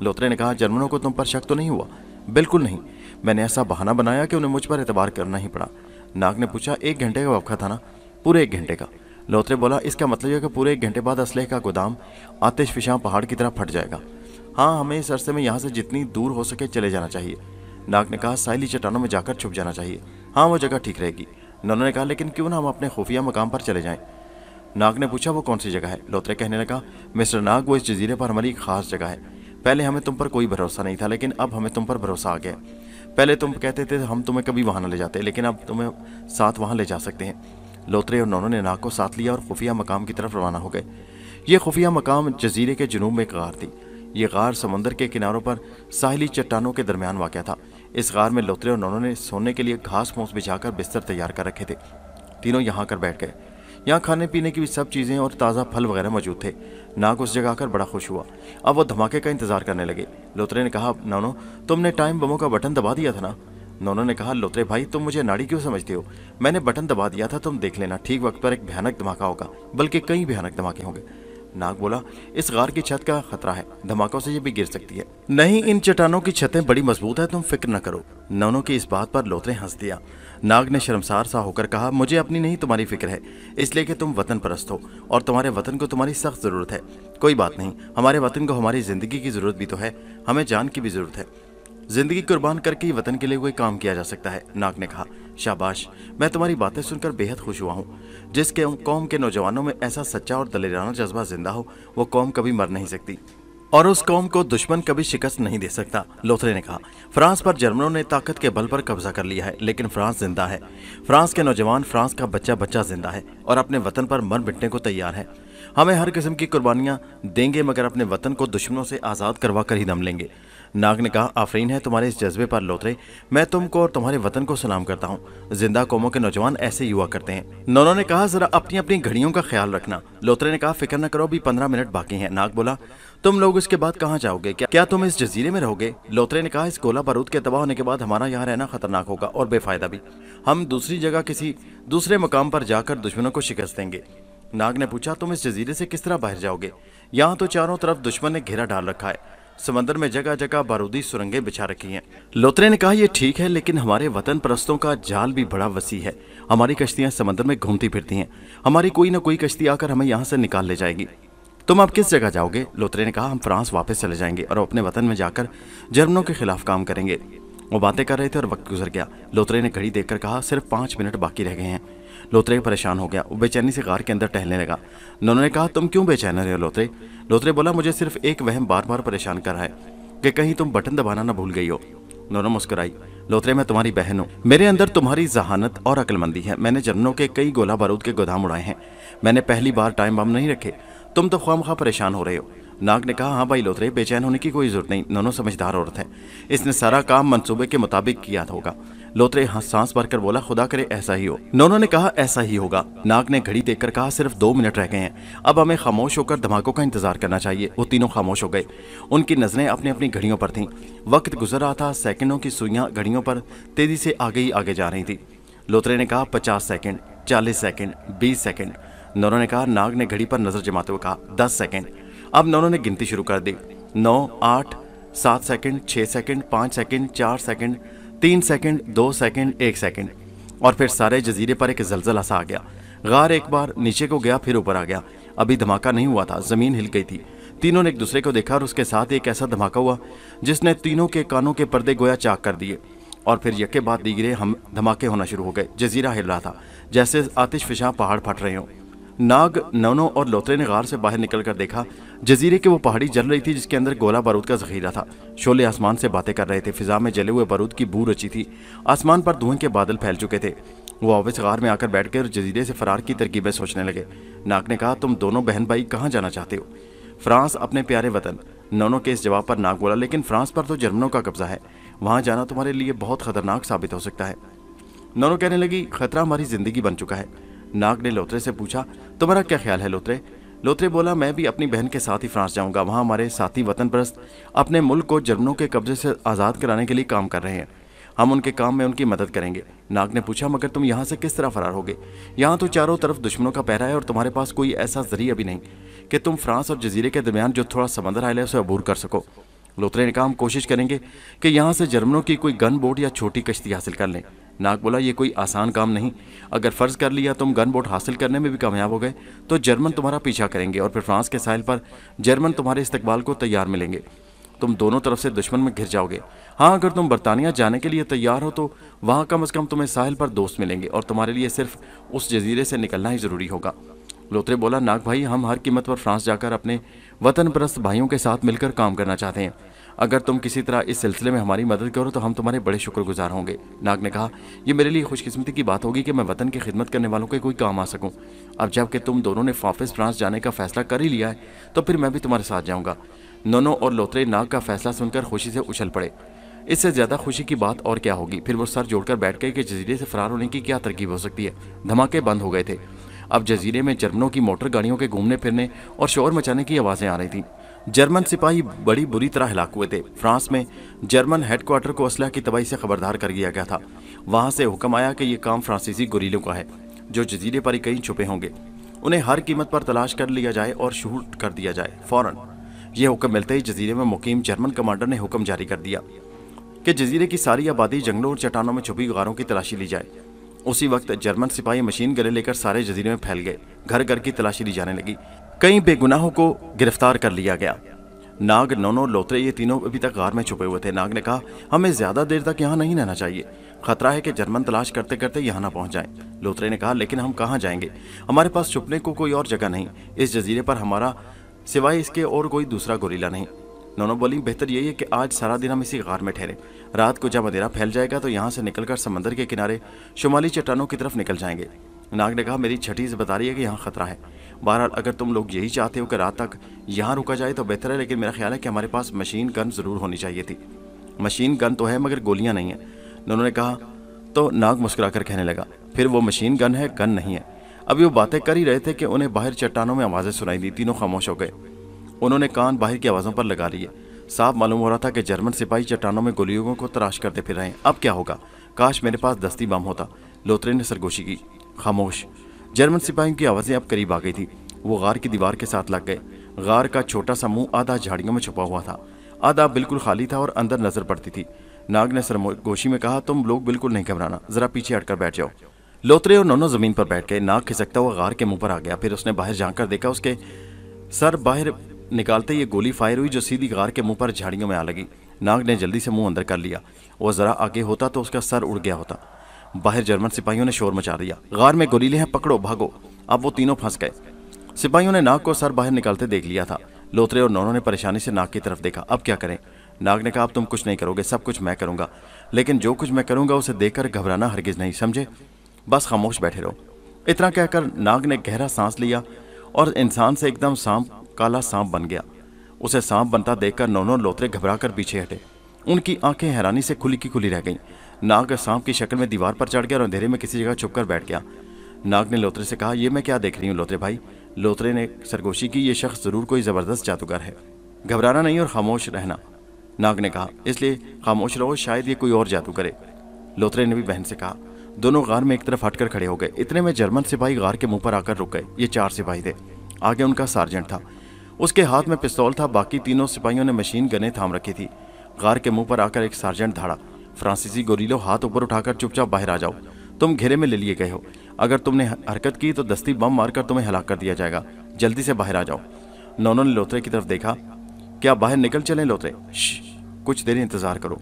लोत्रे ने कहा जर्मनों को तुम पर शक तो नहीं हुआ बिल्कुल नहीं मैंने ऐसा बहाना बनाया कि उन्हें मुझ पर एतबार करना ही पड़ा नाग ने पूछा एक घंटे का वक्त था ना पूरे एक घंटे का लोत्रे बोला इसका मतलब यह कि पूरे एक घंटे बाद असलह का गोदाम आतिश पहाड़ की तरह फट जाएगा हाँ हमें इस अरसे में यहाँ से जितनी दूर हो सके चले जाना चाहिए नाग ने कहा साइली चट्टानों में जाकर छुप जाना चाहिए हाँ वो जगह ठीक रहेगी नन्ना ने कहा लेकिन क्यों ना हम अपने खुफिया मकाम पर चले जाएं नाग ने पूछा वो कौन सी जगह है लोत्रे कहने लगा मिस्टर नाग वो इस जजीरे पर हमारी खास जगह है पहले हमें तुम पर कोई भरोसा नहीं था लेकिन अब हमें तुम पर भरोसा आ गया पहले तुम कहते थे हम तुम्हें कभी वहाँ न ले जाते लेकिन अब तुम्हें साथ वहाँ ले जा सकते हैं लोत्रे और नोनों ने नाग को साथ लिया और खुफिया मकाम की तरफ रवाना हो गए ये खुफिया मकाम जजीरे के जनूब में एक गार थी ये गार समंदर के किनारों पर साहली चट्टानों के दरमियान वाक़ था इस गार में लोतरे और नोनों ने सोने के लिए घास फूस बिछाकर बिस्तर तैयार कर रखे थे तीनों यहाँ कर बैठ गए यहाँ खाने पीने की भी सब चीज़ें और ताज़ा फल वगैरह मौजूद थे नाग उस जगह आकर बड़ा खुश हुआ अब वो धमाके का इंतजार करने लगे लोतरे ने कहा नोनो तुमने टाइम बमों का बटन दबा दिया था ना नोनो ने कहा लोतरे भाई तुम मुझे नाड़ी क्यों समझते हो मैंने बटन दबा दिया था तुम देख लेना ठीक वक्त पर एक भयानक धमाका होगा बल्कि कई भयानक धमाके होंगे नाग बोला इस गार की छत का खतरा है धमाकों से ये भी गिर सकती है नहीं इन चट्टानों की छतें बड़ी मजबूत है तुम फिक्र न करो नौनो की इस बात पर लोतरे हंस दिया नाग ने शर्मसार सा होकर कहा मुझे अपनी नहीं तुम्हारी फिक्र है इसलिए कि तुम वतन परस्त हो और तुम्हारे वतन को तुम्हारी सख्त जरूरत है कोई बात नहीं हमारे वतन को हमारी जिंदगी की जरूरत भी तो है हमें जान की भी जरूरत है जिंदगी कुर्बान करके ही वतन के लिए कोई काम किया जा सकता है नाग ने कहा शाबाश मैं तुम्हारी बातें सुनकर बेहद खुश हुआ हूँ जिस कौम के नौजवानों में ऐसा सच्चा और दलेराना जज्बा जिंदा हो वो कौम कभी मर नहीं सकती और उस कौम को दुश्मन कभी शिकस्त नहीं दे सकता लोथरे ने कहा फ्रांस पर जर्मनों ने ताकत के बल पर कब्जा कर लिया है लेकिन फ्रांस जिंदा है फ्रांस के नौजवान फ्रांस का बच्चा बच्चा जिंदा है और अपने वतन पर मर मिटने को तैयार है हमें हर किस्म की कुर्बानियां देंगे मगर अपने वतन को दुश्मनों से आज़ाद करवा कर ही दम लेंगे नाग ने कहा आफरीन है तुम्हारे इस जज्बे पर लोतरे मैं तुमको और तुम्हारे वतन को सलाम करता हूँ जिंदा कौमों के नौजवान ऐसे युवा करते हैं नोनो ने कहा जरा अपनी अपनी घड़ियों का ख्याल रखना लोतरे ने कहा फिक्र न करो अभी पंद्रह मिनट बाकी है नाग बोला तुम लोग इसके बाद कहाँ जाओगे क्या क्या तुम इस जजीरे में रहोगे लोतरे ने कहा इस गोला बारूद के तबाह होने के बाद हमारा यहाँ रहना खतरनाक होगा और बेफायदा भी हम दूसरी जगह किसी दूसरे मकाम पर जाकर दुश्मनों को शिकस्त देंगे नाग ने पूछा तुम इस जजीरे से किस तरह बाहर जाओगे यहाँ तो चारों तरफ दुश्मन ने घेरा डाल रखा है समंदर में जगह जगह बारूदी सुरंगें बिछा रखी हैं लोत्रे ने कहा यह ठीक है लेकिन हमारे वतन परस्तों का जाल भी बड़ा वसी है हमारी कश्तियां समंदर में घूमती फिरती हैं हमारी कोई ना कोई कश्ती आकर हमें यहाँ से निकाल ले जाएगी तुम आप किस जगह जाओगे लोत्रे ने कहा हम फ्रांस वापस चले जाएंगे और अपने वतन में जाकर जर्मनों के खिलाफ काम करेंगे वो बातें कर रहे थे और वक्त गुजर गया लोत्रे ने घड़ी देखकर कहा सिर्फ पांच मिनट बाकी रह गए हैं लोतरे परेशान हो गया वो बेचैनी से गार के अंदर टहलने लगा उन्होंने कहा तुम क्यों बेचैन रहे हो लोतरे लोतरे बोला मुझे सिर्फ एक वहम बार बार परेशान कर रहा है कि कहीं तुम बटन दबाना ना भूल गई हो नोनो मुस्कुराई लोतरे मैं तुम्हारी बहन हूँ मेरे अंदर तुम्हारी जहानत और अकलमंदी है मैंने जर्मनों के कई गोला बारूद के गोदाम उड़ाए हैं मैंने पहली बार टाइम बम नहीं रखे तुम तो खाम खा परेशान हो रहे हो नाग ने कहा हाँ भाई लोथरे बेचैन होने की कोई जरूरत नहीं दोनों समझदार औरत है इसने सारा काम मंसूबे के मुताबिक किया होगा लोथरे हाँ सांस भरकर बोला खुदा करे ऐसा ही हो नोनो ने कहा ऐसा ही होगा नाग ने घड़ी देखकर कहा सिर्फ दो मिनट रह गए हैं अब हमें खामोश होकर धमाकों का इंतजार करना चाहिए वो तीनों खामोश हो गए उनकी नजरें अपनी अपनी घड़ियों पर थीं वक्त गुजर रहा था सेकंडों की सुइयां घड़ियों पर तेजी से आगे ही आगे जा रही थी लोथरे ने कहा पचास सेकेंड चालीस सेकेंड बीस सेकेंड नोनो ने कहा नाग ने घड़ी पर नजर जमाते हुए कहा दस सेकेंड अब नौनों ने गिनती शुरू कर दी नौ आठ सात सेकंड छः सेकंड पाँच सेकंड चार सेकंड तीन सेकंड दो सेकंड एक सेकंड और फिर सारे जजीरे पर एक जलजला सा आ गया गार एक बार नीचे को गया फिर ऊपर आ गया अभी धमाका नहीं हुआ था ज़मीन हिल गई थी तीनों ने एक दूसरे को देखा और उसके साथ एक ऐसा धमाका हुआ जिसने तीनों के कानों के पर्दे गोया चाक कर दिए और फिर यके बाद दीगरे हम धमाके होना शुरू हो गए जजीरा हिल रहा था जैसे आतिश फिशा पहाड़ फट रहे हों नाग नवनो और लोतरे ने गार से बाहर निकलकर देखा जजीरे की वो पहाड़ी जल रही थी जिसके अंदर गोला बारूद का जखीरा था शोले आसमान से बातें कर रहे थे फिजा में जले हुए बारूद की बू रची थी आसमान पर धुएं के बादल फैल चुके थे वो ऑफिस गार में आकर बैठ गए जजीरे से फरार की तरकीबें सोचने लगे नाग ने कहा तुम दोनों बहन भाई कहाँ जाना चाहते हो फ्रांस अपने प्यारे वतन नोनो के इस जवाब पर नाग बोला लेकिन फ्रांस पर तो जर्मनों का कब्जा है वहाँ जाना तुम्हारे लिए बहुत खतरनाक साबित हो सकता है नोनो कहने लगी खतरा हमारी जिंदगी बन चुका है नाग ने लोत्रे से पूछा तुम्हारा क्या ख्याल है लोत्रे लोत्रे बोला मैं भी अपनी बहन के साथ ही फ्रांस जाऊंगा वहाँ हमारे साथी वतन परस्त अपने मुल्क को जर्मनों के कब्जे से आज़ाद कराने के लिए काम कर रहे हैं हम उनके काम में उनकी मदद करेंगे नाग ने पूछा मगर तुम यहाँ से किस तरह फरार होगे यहाँ तो चारों तरफ दुश्मनों का पहरा है और तुम्हारे पास कोई ऐसा जरिया भी नहीं कि तुम फ्रांस और जजीरे के दरमियान जो थोड़ा समंदर आए है उसे अबूर कर सको लोत्रे ने कहा हम कोशिश करेंगे कि यहाँ से जर्मनों की कोई गन बोट या छोटी कश्ती हासिल कर लें नाग बोला ये कोई आसान काम नहीं अगर फ़र्ज़ कर लिया तुम गन बोट हासिल करने में भी कामयाब हो गए तो जर्मन तुम्हारा पीछा करेंगे और फिर फ्रांस के साहिल पर जर्मन तुम्हारे इस्तकबाल को तैयार मिलेंगे तुम दोनों तरफ से दुश्मन में घिर जाओगे हाँ अगर तुम बरतानिया जाने के लिए तैयार हो तो वहाँ कम अज़ कम तुम्हें साहिल पर दोस्त मिलेंगे और तुम्हारे लिए सिर्फ उस जजीरे से निकलना ही ज़रूरी होगा लोत्रे बोला नाग भाई हम हर कीमत पर फ्रांस जाकर अपने वतन परस्त भाइयों के साथ मिलकर काम करना चाहते हैं अगर तुम किसी तरह इस सिलसिले में हमारी मदद करो तो हम तुम्हारे बड़े शुक्रगुजार होंगे नाग ने कहा यह मेरे लिए खुशकिस्मती की बात होगी कि मैं वतन की खिदमत करने वालों के कोई काम आ सकूं अब जबकि तुम दोनों ने फाफिस फ्रांस जाने का फैसला कर ही लिया है तो फिर मैं भी तुम्हारे साथ जाऊँगा नोनो और लोतरे नाग का फैसला सुनकर खुशी से उछल पड़े इससे ज़्यादा खुशी की बात और क्या होगी फिर वो सर जोड़कर बैठ गए कि जजीरे से फरार होने की क्या तरकीब हो सकती है धमाके बंद हो गए थे अब जजीरे में जर्मनों की मोटर गाड़ियों के घूमने फिरने और शोर मचाने की आवाज़ें आ रही थीं जर्मन सिपाही बड़ी बुरी तरह हिलाक हुए थे फ्रांस में जर्मन हेडक्वार्टर को असलह की तबाही से खबरदार कर दिया गया था वहां से हुक्म आया कि यह काम फ्रांसीसी गुरीलों का है जो जजीरे पर ही कहीं छुपे होंगे उन्हें हर कीमत पर तलाश कर लिया जाए और शूट कर दिया जाए फौरन यह हुक्म मिलते ही जजीरे में मुकीम जर्मन कमांडर ने हुक्म जारी कर दिया कि जजीरे की सारी आबादी जंगलों और चट्टानों में छुपी गारों की तलाशी ली जाए उसी वक्त जर्मन सिपाही मशीन गले लेकर सारे जजीरे में फैल गए घर घर की तलाशी ली जाने लगी कई बेगुनाहों को गिरफ्तार कर लिया गया नाग नोनो लोत्रे ये तीनों अभी तक गार में छुपे हुए थे नाग ने कहा हमें ज्यादा देर तक यहाँ नहीं रहना चाहिए खतरा है कि जर्मन तलाश करते करते यहाँ ना पहुँच जाए लोत्रे ने कहा लेकिन हम कहाँ जाएंगे हमारे पास छुपने को कोई और जगह नहीं इस जजीरे पर हमारा सिवाय इसके और कोई दूसरा गोरीला नहीं नोनो बोली बेहतर यही है कि आज सारा दिन हम इसी गार में ठहरे रात को जब अंधेरा फैल जाएगा तो यहाँ से निकलकर समंदर के किनारे शुमाली चट्टानों की तरफ निकल जाएंगे नाग ने कहा मेरी छठी से बता रही है कि यहाँ खतरा है बहरहाल अगर तुम लोग यही चाहते हो कि रात तक यहाँ रुका जाए तो बेहतर है लेकिन मेरा ख्याल है कि हमारे पास मशीन गन ज़रूर होनी चाहिए थी मशीन गन तो है मगर गोलियाँ नहीं हैं उन्होंने कहा तो नाग मुस्कुरा कर कहने लगा फिर वो मशीन गन है गन नहीं है अभी वो बातें कर ही रहे थे कि उन्हें बाहर चट्टानों में आवाज़ें सुनाई दी तीनों खामोश हो गए उन्होंने कान बाहर की आवाज़ों पर लगा लिए साफ मालूम हो रहा था कि जर्मन सिपाही चट्टानों में गोलियों को तराश करते फिर रहे हैं अब क्या होगा काश मेरे पास दस्ती बम होता लोतरे ने सरगोशी की खामोश जर्मन सिपाहियों की आवाज़ें अब करीब आ गई थी वो गार की दीवार के साथ लग गए गार का छोटा सा मुंह आधा झाड़ियों में छुपा हुआ था आधा बिल्कुल खाली था और अंदर नजर पड़ती थी नाग ने सरगोशी में कहा तुम लोग बिल्कुल नहीं घबराना जरा पीछे हटकर बैठ जाओ लोतरे और नोनो जमीन पर बैठ गए नाग खिसकता हुआ गार के मुंह पर आ गया फिर उसने बाहर झांककर देखा उसके सर बाहर निकालते ये गोली फायर हुई जो सीधी गार के मुंह पर झाड़ियों में आ लगी नाग ने जल्दी से मुंह अंदर कर लिया वह जरा आगे होता तो उसका सर उड़ गया होता बाहर जर्मन सिपाहियों ने शोर मचा दिया गार में गोलीले हैं पकड़ो भागो अब वो तीनों फंस गए सिपाहियों ने नाग को सर बाहर निकालते देख लिया था लोथरे और नोनों ने परेशानी से नाग की तरफ देखा अब क्या करें नाग ने कहा अब तुम कुछ नहीं करोगे सब कुछ मैं करूंगा लेकिन जो कुछ मैं करूंगा उसे देखकर घबराना हरगिज नहीं समझे बस खामोश बैठे रहो इतना कहकर नाग ने गहरा सांस लिया और इंसान से एकदम सांप काला सांप बन गया उसे सांप बनता देखकर नोनो लोथरे घबरा कर पीछे हटे उनकी आंखें हैरानी से खुली की खुली रह गईं नाग सांप की शक्ल में दीवार पर चढ़ गया और अंधेरे में किसी जगह छुप बैठ गया नाग ने लोतरे से कहा यह मैं क्या देख रही हूँ लोतरे भाई लोतरे ने सरगोशी की यह शख्स ज़रूर कोई ज़बरदस्त जादूगर है घबराना नहीं और खामोश रहना नाग ने कहा इसलिए खामोश रहो शायद ये कोई और जादू करे लोतरे ने भी बहन से कहा दोनों गार में एक तरफ हटकर खड़े हो गए इतने में जर्मन सिपाही गार के मुंह पर आकर रुक गए ये चार सिपाही थे आगे उनका सार्जेंट था उसके हाथ में पिस्तौल था बाकी तीनों सिपाहियों ने मशीन गने थाम रखी थी गार के मुंह पर आकर एक सार्जेंट धाड़ा फ्रांसीसी गोरीलो हाथ ऊपर उठाकर चुपचाप बाहर आ जाओ तुम घेरे में ले लिए गए हो अगर तुमने हरकत की तो दस्ती बम मारकर तुम्हें हलाक कर दिया जाएगा जल्दी से बाहर आ जाओ नोनो ने लोथरे की तरफ देखा क्या बाहर निकल चले लोथरे कुछ देर इंतजार करो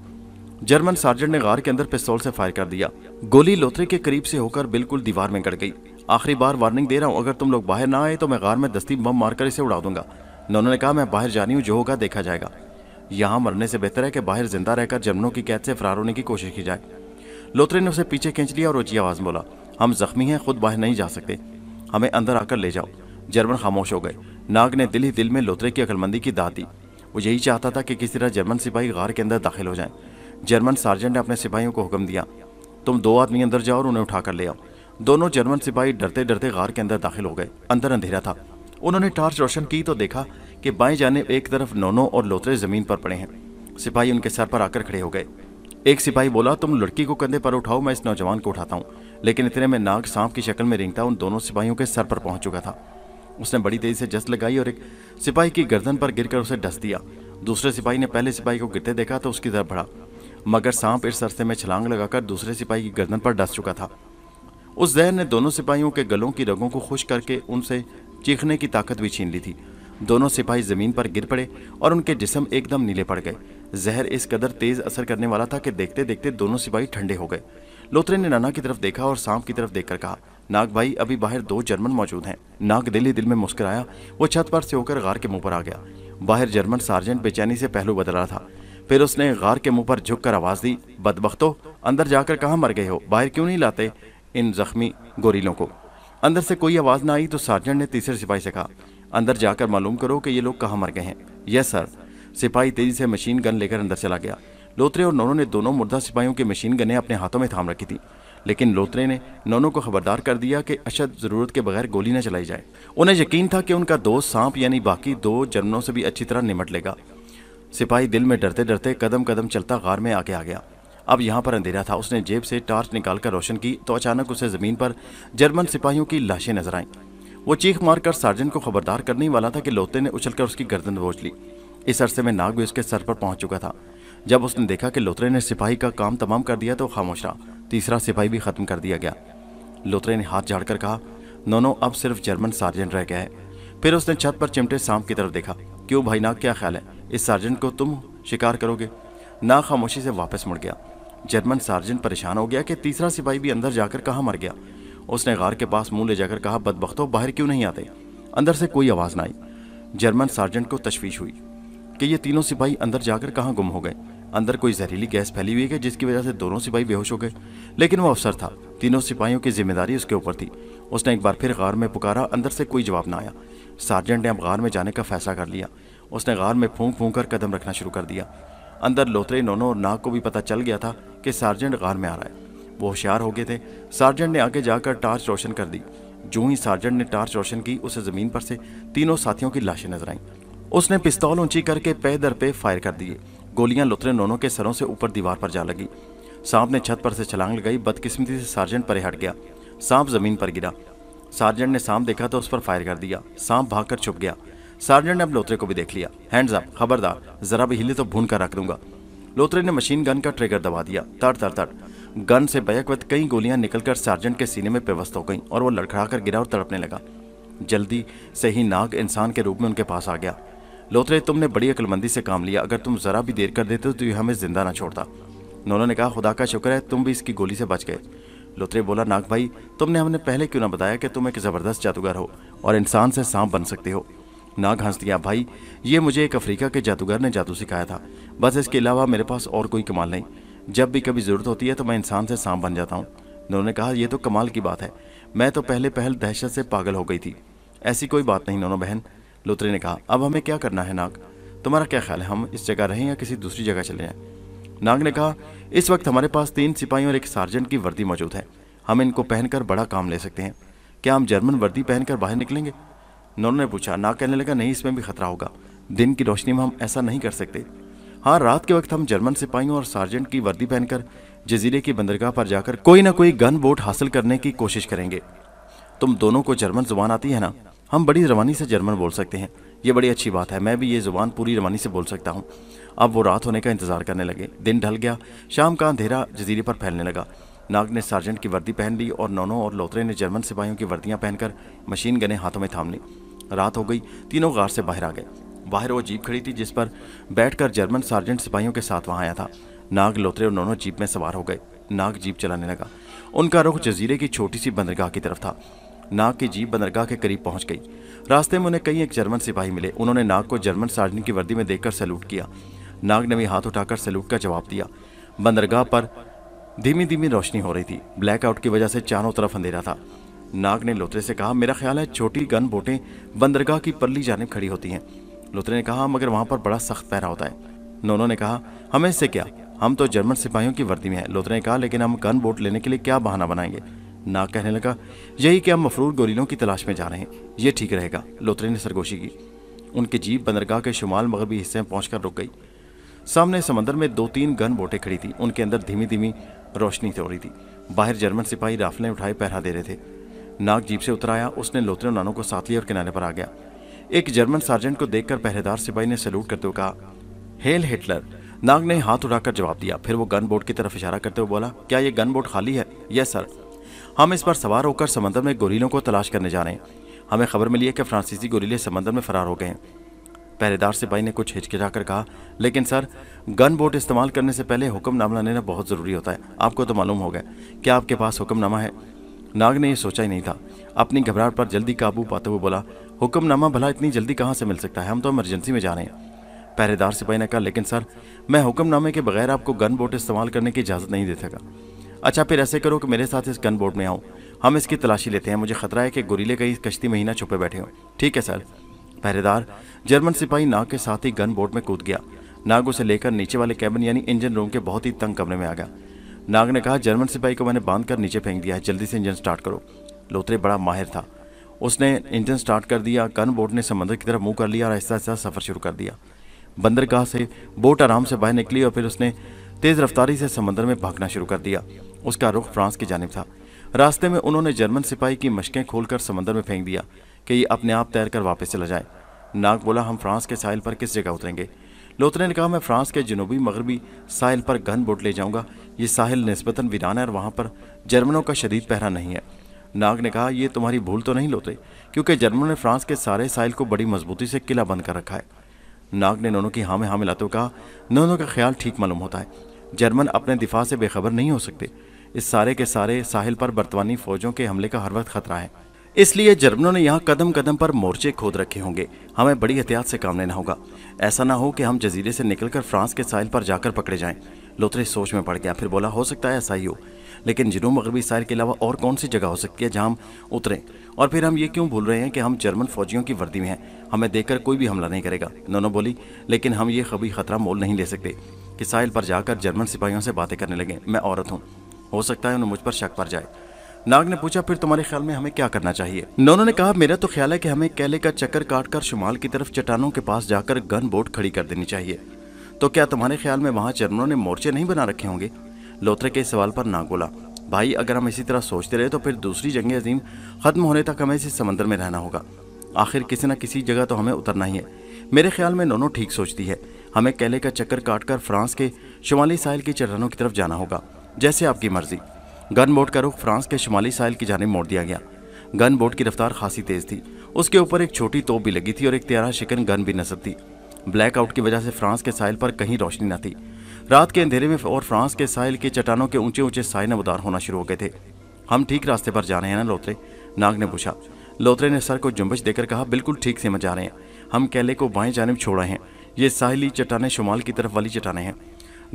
जर्मन सार्जेंट ने गार के अंदर पिस्तौल से फायर कर दिया गोली लोथरे के करीब से होकर बिल्कुल दीवार में गड़ गई आखिरी बार वार्निंग दे रहा हूँ अगर तुम लोग बाहर ना आए तो मैं गार में दस्ती बम मारकर इसे उड़ा दूंगा नोनो ने कहा मैं बाहर जा रही हूँ जो होगा देखा जाएगा यहाँ मरने से बेहतर है कि बाहर जिंदा रहकर जमनों की कैद से फरार होने की कोशिश की जाए लोथरे ने उसे पीछे खींच लिया और ऊंची आवाज बोला हम जख्मी हैं खुद बाहर नहीं जा सकते हमें अंदर आकर ले जाओ जर्मन खामोश हो गए नाग ने दिल ही दिल में लोथरे की अकलमंदी की दाद दी वो यही चाहता था कि किसी तरह जर्मन सिपाही गार के अंदर दाखिल हो जाए जर्मन सार्जेंट ने अपने सिपाहियों को हुक्म दिया तुम दो आदमी अंदर जाओ और उन्हें उठाकर ले आओ दोनों जर्मन सिपाही डरते डरते गार के अंदर दाखिल हो गए अंदर अंधेरा था उन्होंने टार्च रोशन की तो देखा कि बाएं जाने एक तरफ नोनो और लोतरे जमीन पर पड़े हैं सिपाही उनके सर पर आकर खड़े हो गए एक सिपाही बोला तुम लड़की को कंधे पर उठाओ मैं इस नौजवान को उठाता हूँ लेकिन इतने में नाग सांप की शक्ल में रिंगता उन दोनों सिपाहियों के सर पर पहुंच चुका था उसने बड़ी तेजी से जस लगाई और एक सिपाही की गर्दन पर गिरकर उसे डस दिया दूसरे सिपाही ने पहले सिपाही को गिरते देखा तो उसकी तरफ बढ़ा मगर सांप इस रस्ते में छलांग लगाकर दूसरे सिपाही की गर्दन पर डस चुका था उस जहर ने दोनों सिपाहियों के गलों की रगों को खुश करके उनसे चीखने की ताकत भी छीन ली थी दोनों सिपाही जमीन पर गिर पड़े और उनके जिसम एकदम नीले पड़ गए जहर इस कदर तेज असर करने वाला था कि देखते देखते दोनों सिपाही ठंडे हो गए लोथरे ने नाना की तरफ देखा और सांप की तरफ देखकर कहा नाग भाई अभी बाहर दो जर्मन मौजूद हैं नाग दिल ही दिल में मुस्कराया वो छत पर से होकर गार के मुंह पर आ गया बाहर जर्मन सार्जेंट बेचैनी से पहलू बदल रहा था फिर उसने गार के मुंह पर झुककर आवाज दी बदबख्तो अंदर जाकर कहाँ मर गए हो बाहर क्यों नहीं लाते इन जख्मी गोरीलों को अंदर से कोई आवाज ना आई तो सार्जेंट ने तीसरे सिपाही से कहा अंदर जाकर मालूम करो कि ये लोग कहाँ मर गए हैं यस सर सिपाही तेजी से मशीन गन लेकर अंदर चला गया लोथरे और नोनो ने दोनों मुर्दा सिपाहियों की मशीन गने अपने हाथों में थाम रखी थी लेकिन लोत्रे ने नोनो को खबरदार कर दिया कि अशद ज़रूरत के बगैर गोली न चलाई जाए उन्हें यकीन था कि उनका दोस्त सांप यानी बाकी दो जर्मनों से भी अच्छी तरह निमट लेगा सिपाही दिल में डरते डरते कदम कदम चलता गार में आके आ गया अब यहाँ पर अंधेरा था उसने जेब से टार्च निकालकर रोशन की तो अचानक उसे ज़मीन पर जर्मन सिपाहियों की लाशें नजर आईं वो चीख मारकर सार्जन को खबरदार करने वाला था कि लोते ने उछलकर उसकी गर्दन बोझ ली इस अरसे में नाग भी उसके सर पर पहुंच चुका था जब उसने देखा कि लोतरे ने सिपाही का काम तमाम कर दिया तो खामोश रहा तीसरा सिपाही भी खत्म कर दिया गया लोतरे ने हाथ झाड़कर कहा नोनो अब सिर्फ जर्मन सार्जन रह गया है फिर उसने छत पर चिमटे सांप की तरफ देखा क्यों भाई नाग क्या ख्याल है इस सार्जन को तुम शिकार करोगे नाग खामोशी से वापस मुड़ गया जर्मन सार्जन परेशान हो गया कि तीसरा सिपाही भी अंदर जाकर कहाँ मर गया उसने गार के पास मुंह ले जाकर कहा बदबख्तो बाहर क्यों नहीं आते अंदर से कोई आवाज़ ना आई जर्मन सार्जेंट को तशवीश हुई कि ये तीनों सिपाही अंदर जाकर कहाँ गुम हो गए अंदर कोई जहरीली गैस फैली हुई है जिसकी वजह से दोनों सिपाही बेहोश हो गए लेकिन वो अफसर था तीनों सिपाहियों की जिम्मेदारी उसके ऊपर थी उसने एक बार फिर गार में पुकारा अंदर से कोई जवाब ना आया सार्जेंट ने अब गार में जाने का फैसला कर लिया उसने गार में फूंक फूंक कर कदम रखना शुरू कर दिया अंदर लोथरे नोनों और नाक को भी पता चल गया था कि सार्जेंट गार में आ रहा है वो होशियार हो गए थे सार्जेंट ने आगे जाकर टार्च रोशन कर दी जो ही सार्जेंट ने टार्च रोशन की उसे ज़मीन पर से तीनों साथियों की लाशें नजर आईं उसने पिस्तौल ऊंची करके पे दर पे फायर कर दिए गोलियां लुतरे नोनों के सरों से ऊपर दीवार पर जा लगी सांप ने छत पर से छलांग लगाई बदकिस्मती से सार्जेंट परे हट गया सांप जमीन पर गिरा सार्जेंट ने सांप देखा तो उस पर फायर कर दिया सांप भागकर छुप गया सार्जेंट ने अब लोतरे को भी देख लिया हैंड्स अप खबरदार जरा भी हिले तो भून कर रख दूंगा लोतरे ने मशीन गन का ट्रिगर दबा दिया तड़ तड़ तड़ गन से बैक वक्त कई गोलियां निकलकर सार्जेंट के सीने में पेवस्त हो गईं और वो लड़खड़ाकर गिरा और तड़पने लगा जल्दी से ही नाग इंसान के रूप में उनके पास आ गया लोथरे तुमने बड़ी अकलमंदी से काम लिया अगर तुम ज़रा भी देर कर देते तो ये हमें ज़िंदा ना छोड़ता नोनो ने कहा खुदा का शुक्र है तुम भी इसकी गोली से बच गए लोथरे बोला नाग भाई तुमने हमने पहले क्यों ना बताया कि तुम एक ज़बरदस्त जादूगर हो और इंसान से सांप बन सकते हो नाग हंस दिया भाई ये मुझे एक अफ्रीका के जादूगर ने जादू सिखाया था बस इसके अलावा मेरे पास और कोई कमाल नहीं जब भी कभी ज़रूरत होती है तो मैं इंसान से सांप बन जाता हूँ उन्होंने कहा यह तो कमाल की बात है मैं तो पहले पहल दहशत से पागल हो गई थी ऐसी कोई बात नहीं नोनो बहन लोत्रे ने कहा अब हमें क्या करना है नाग तुम्हारा क्या ख्याल है हम इस जगह रहें या किसी दूसरी जगह चले जाएं नाग ने कहा इस वक्त हमारे पास तीन सिपाही और एक सार्जेंट की वर्दी मौजूद है हम इनको पहनकर बड़ा काम ले सकते हैं क्या हम जर्मन वर्दी पहनकर बाहर निकलेंगे नोनो ने पूछा नाग कहने लगा नहीं इसमें भी खतरा होगा दिन की रोशनी में हम ऐसा नहीं कर सकते हाँ रात के वक्त हम जर्मन सिपाहियों और सार्जेंट की वर्दी पहनकर जजीरे की बंदरगाह पर जाकर कोई ना कोई गन बोट हासिल करने की कोशिश करेंगे तुम दोनों को जर्मन जुबान आती है ना हम बड़ी रवानी से जर्मन बोल सकते हैं ये बड़ी अच्छी बात है मैं भी ये ज़ुबान पूरी रवानी से बोल सकता हूँ अब वो रात होने का इंतज़ार करने लगे दिन ढल गया शाम का अंधेरा जजीरे पर फैलने लगा नाग ने सार्जेंट की वर्दी पहन ली और नोनो और लोतरे ने जर्मन सिपाहियों की वर्दियाँ पहनकर मशीन गने हाथों में थाम ली रात हो गई तीनों गार से बाहर आ गए बाहर वो जीप खड़ी थी जिस पर बैठकर जर्मन सार्जेंट सिपाहियों के साथ वहाँ आया था नाग लोथरे और दोनों जीप में सवार हो गए नाग जीप चलाने लगा उनका रुख जजीरे की छोटी सी बंदरगाह की तरफ था नाग की जीप बंदरगाह के करीब पहुंच गई रास्ते में उन्हें कई एक जर्मन सिपाही मिले उन्होंने नाग को जर्मन सार्जेंट की वर्दी में देखकर सैल्यूट किया नाग ने भी हाथ उठाकर सैल्यूट का जवाब दिया बंदरगाह पर धीमी धीमी रोशनी हो रही थी ब्लैकआउट की वजह से चारों तरफ अंधेरा था नाग ने लोत्रे से कहा मेरा ख्याल है छोटी गन बोटें बंदरगाह की परली जानब खड़ी होती हैं लुथरे ने कहा मगर वहां पर बड़ा सख्त पहरा होता है नोनो ने कहा हमें इससे क्या हम तो जर्मन सिपाहियों की वर्दी में हैं लुतरे ने कहा लेकिन हम गन बोट लेने के लिए क्या बहाना बनाएंगे ना कहने लगा यही कि हम मफरूर गोलीलों की तलाश में जा रहे हैं ये ठीक रहेगा लोतरे ने सरगोशी की उनकी जीप बंदरगाह के शुमाल मगरबी हिस्से में पहुंचकर रुक गई सामने समंदर में दो तीन गन बोटें खड़ी थी उनके अंदर धीमी धीमी रोशनी तोड़ी थी बाहर जर्मन सिपाही राफलें उठाए पहरा दे रहे थे नाग जीप से उतर आया उसने लोतरे नानों को साथ लिया और किनारे पर आ गया एक जर्मन सार्जेंट को देखकर पहरेदार सिपाही ने सैल्यूट करते हुए कहा हेल हिटलर नाग ने हाथ उठाकर जवाब दिया फिर वो गन बोट की तरफ इशारा करते हुए बोला क्या ये गन बोट खाली है यस सर हम इस पर सवार होकर समंदर में गोरीलों को तलाश करने जा रहे हैं हमें खबर मिली है कि फ्रांसीसी गोरीले समंदर में फरार हो गए हैं पहरेदार सिपाही ने कुछ हिचकिचाकर कहा लेकिन सर गन बोट इस्तेमाल करने से पहले हुक्मनामा लेना बहुत ज़रूरी होता है आपको तो मालूम हो गया क्या आपके पास हुक्मनामा है नाग ने यह सोचा ही नहीं था अपनी घबराहट पर जल्दी काबू पाते हुए बोला हुक्मनामा भला इतनी जल्दी कहाँ से मिल सकता है हम तो इमरजेंसी में जा रहे हैं पहरेदार सिपाही ने कहा लेकिन सर मैं हुक्मनामे के बगैर आपको गन बोट इस्तेमाल करने की इजाज़त नहीं दे सका अच्छा फिर ऐसे करो कि मेरे साथ इस गन बोट में आओ हम इसकी तलाशी लेते हैं मुझे खतरा है कि गोरीले कहीं कश्ती में ही ना छुपे बैठे हों ठीक है सर पहरेदार जर्मन सिपाही नाग के साथ ही गन बोट में कूद गया नाग उसे लेकर नीचे वाले कैबिन यानी इंजन रूम के बहुत ही तंग कमरे में आ गया नाग ने कहा जर्मन सिपाही को मैंने बांध कर नीचे फेंक दिया है जल्दी से इंजन स्टार्ट करो लोतरे बड़ा माहिर था उसने इंजन स्टार्ट कर दिया कन बोट ने समंदर की तरफ मुंह कर लिया और ऐसा ऐसा सफ़र शुरू कर दिया बंदरगाह से बोट आराम से बाहर निकली और फिर उसने तेज़ रफ्तारी से समंदर में भागना शुरू कर दिया उसका रुख फ्रांस की जानब था रास्ते में उन्होंने जर्मन सिपाही की मशकें खोलकर समंदर में फेंक दिया कि ये अपने आप तैर कर वापस चला जाए नाग बोला हम फ्रांस के साहिल पर किस जगह उतरेंगे लोथरे ने कहा मैं फ्रांस के जनूबी मगरबी साहिल पर गन बोट ले जाऊंगा ये साहिल नस्बता वीरान है और वहाँ पर जर्मनों का शदीद पहरा नहीं है नाग ने कहा ये तुम्हारी भूल तो नहीं लोते क्योंकि जर्मनों ने फ्रांस के सारे साइल को बड़ी मजबूती से किला बंद कर रखा है नाग ने नोनो की हाँ में हाँ मिलाते हुए कहा नोनो का ख्याल ठीक मालूम होता है जर्मन अपने दिफा से बेखबर नहीं हो सकते इस सारे के सारे साहिल पर बर्तवानी फौजों के हमले का हर वक्त खतरा है इसलिए जर्मनों ने यहाँ कदम कदम पर मोर्चे खोद रखे होंगे हमें बड़ी एहतियात से काम लेना होगा ऐसा ना हो कि हम जजीरे से निकलकर फ्रांस के साहिल पर जाकर पकड़े जाएं लोथरे सोच में पड़ गया फिर बोला हो सकता है ऐसा ही हो लेकिन जनूब मगरबी साहिल के अलावा और कौन सी जगह हो सकती है जहाँ हम उतरें और फिर हम ये क्यों भूल रहे हैं कि हम जर्मन फौजियों की वर्दी में हैं हमें देखकर कोई भी हमला नहीं करेगा नोनो बोली लेकिन हम ये कभी खतरा मोल नहीं ले सकते कि साहिल पर जाकर जर्मन सिपाहियों से बातें करने लगे मैं औरत हूँ हो सकता है उन्हें मुझ पर शक पड़ जाए नाग ने पूछा फिर तुम्हारे ख्याल में हमें क्या करना चाहिए नोनो ने कहा मेरा तो ख्याल है कि हमें कैले का चक्कर काट कर शुमाल की तरफ चट्टानों के पास जाकर गन बोट खड़ी कर देनी चाहिए तो क्या तुम्हारे ख्याल में वहाँ जर्मनों ने मोर्चे नहीं बना रखे होंगे लोथरे के इस सवाल पर ना गोला भाई अगर हम इसी तरह सोचते रहे तो फिर दूसरी जंग अजीम ख़त्म होने तक हमें इस समंदर में रहना होगा आखिर किसी न किसी जगह तो हमें उतरना ही है मेरे ख्याल में नोनो ठीक सोचती है हमें केले का चक्कर काट कर फ्रांस के शुमाली साहिल की चट्टानों की तरफ जाना होगा जैसे आपकी मर्जी गन बोट का रुख फ्रांस के शुमाली साहिल की जानब मोड़ दिया गया गन बोट की रफ्तार खासी तेज़ थी उसके ऊपर एक छोटी तोप भी लगी थी और एक तेरह शिकन गन भी नजर थी ब्लैकआउट की वजह से फ्रांस के साहिल पर कहीं रोशनी न थी रात के अंधेरे में और फ्रांस के साहिल के चट्टानों के ऊंचे ऊंचे साय नमदार होना शुरू हो गए थे हम ठीक रास्ते पर जा रहे हैं ना लोतरे नाग ने पूछा लोतरे ने सर को जुम्बश देकर कहा बिल्कुल ठीक से मजा रहे हैं हम कैले को बाएं जानब छोड़ रहे हैं ये साहिली चट्टाने शुमाल की तरफ वाली चट्टाने हैं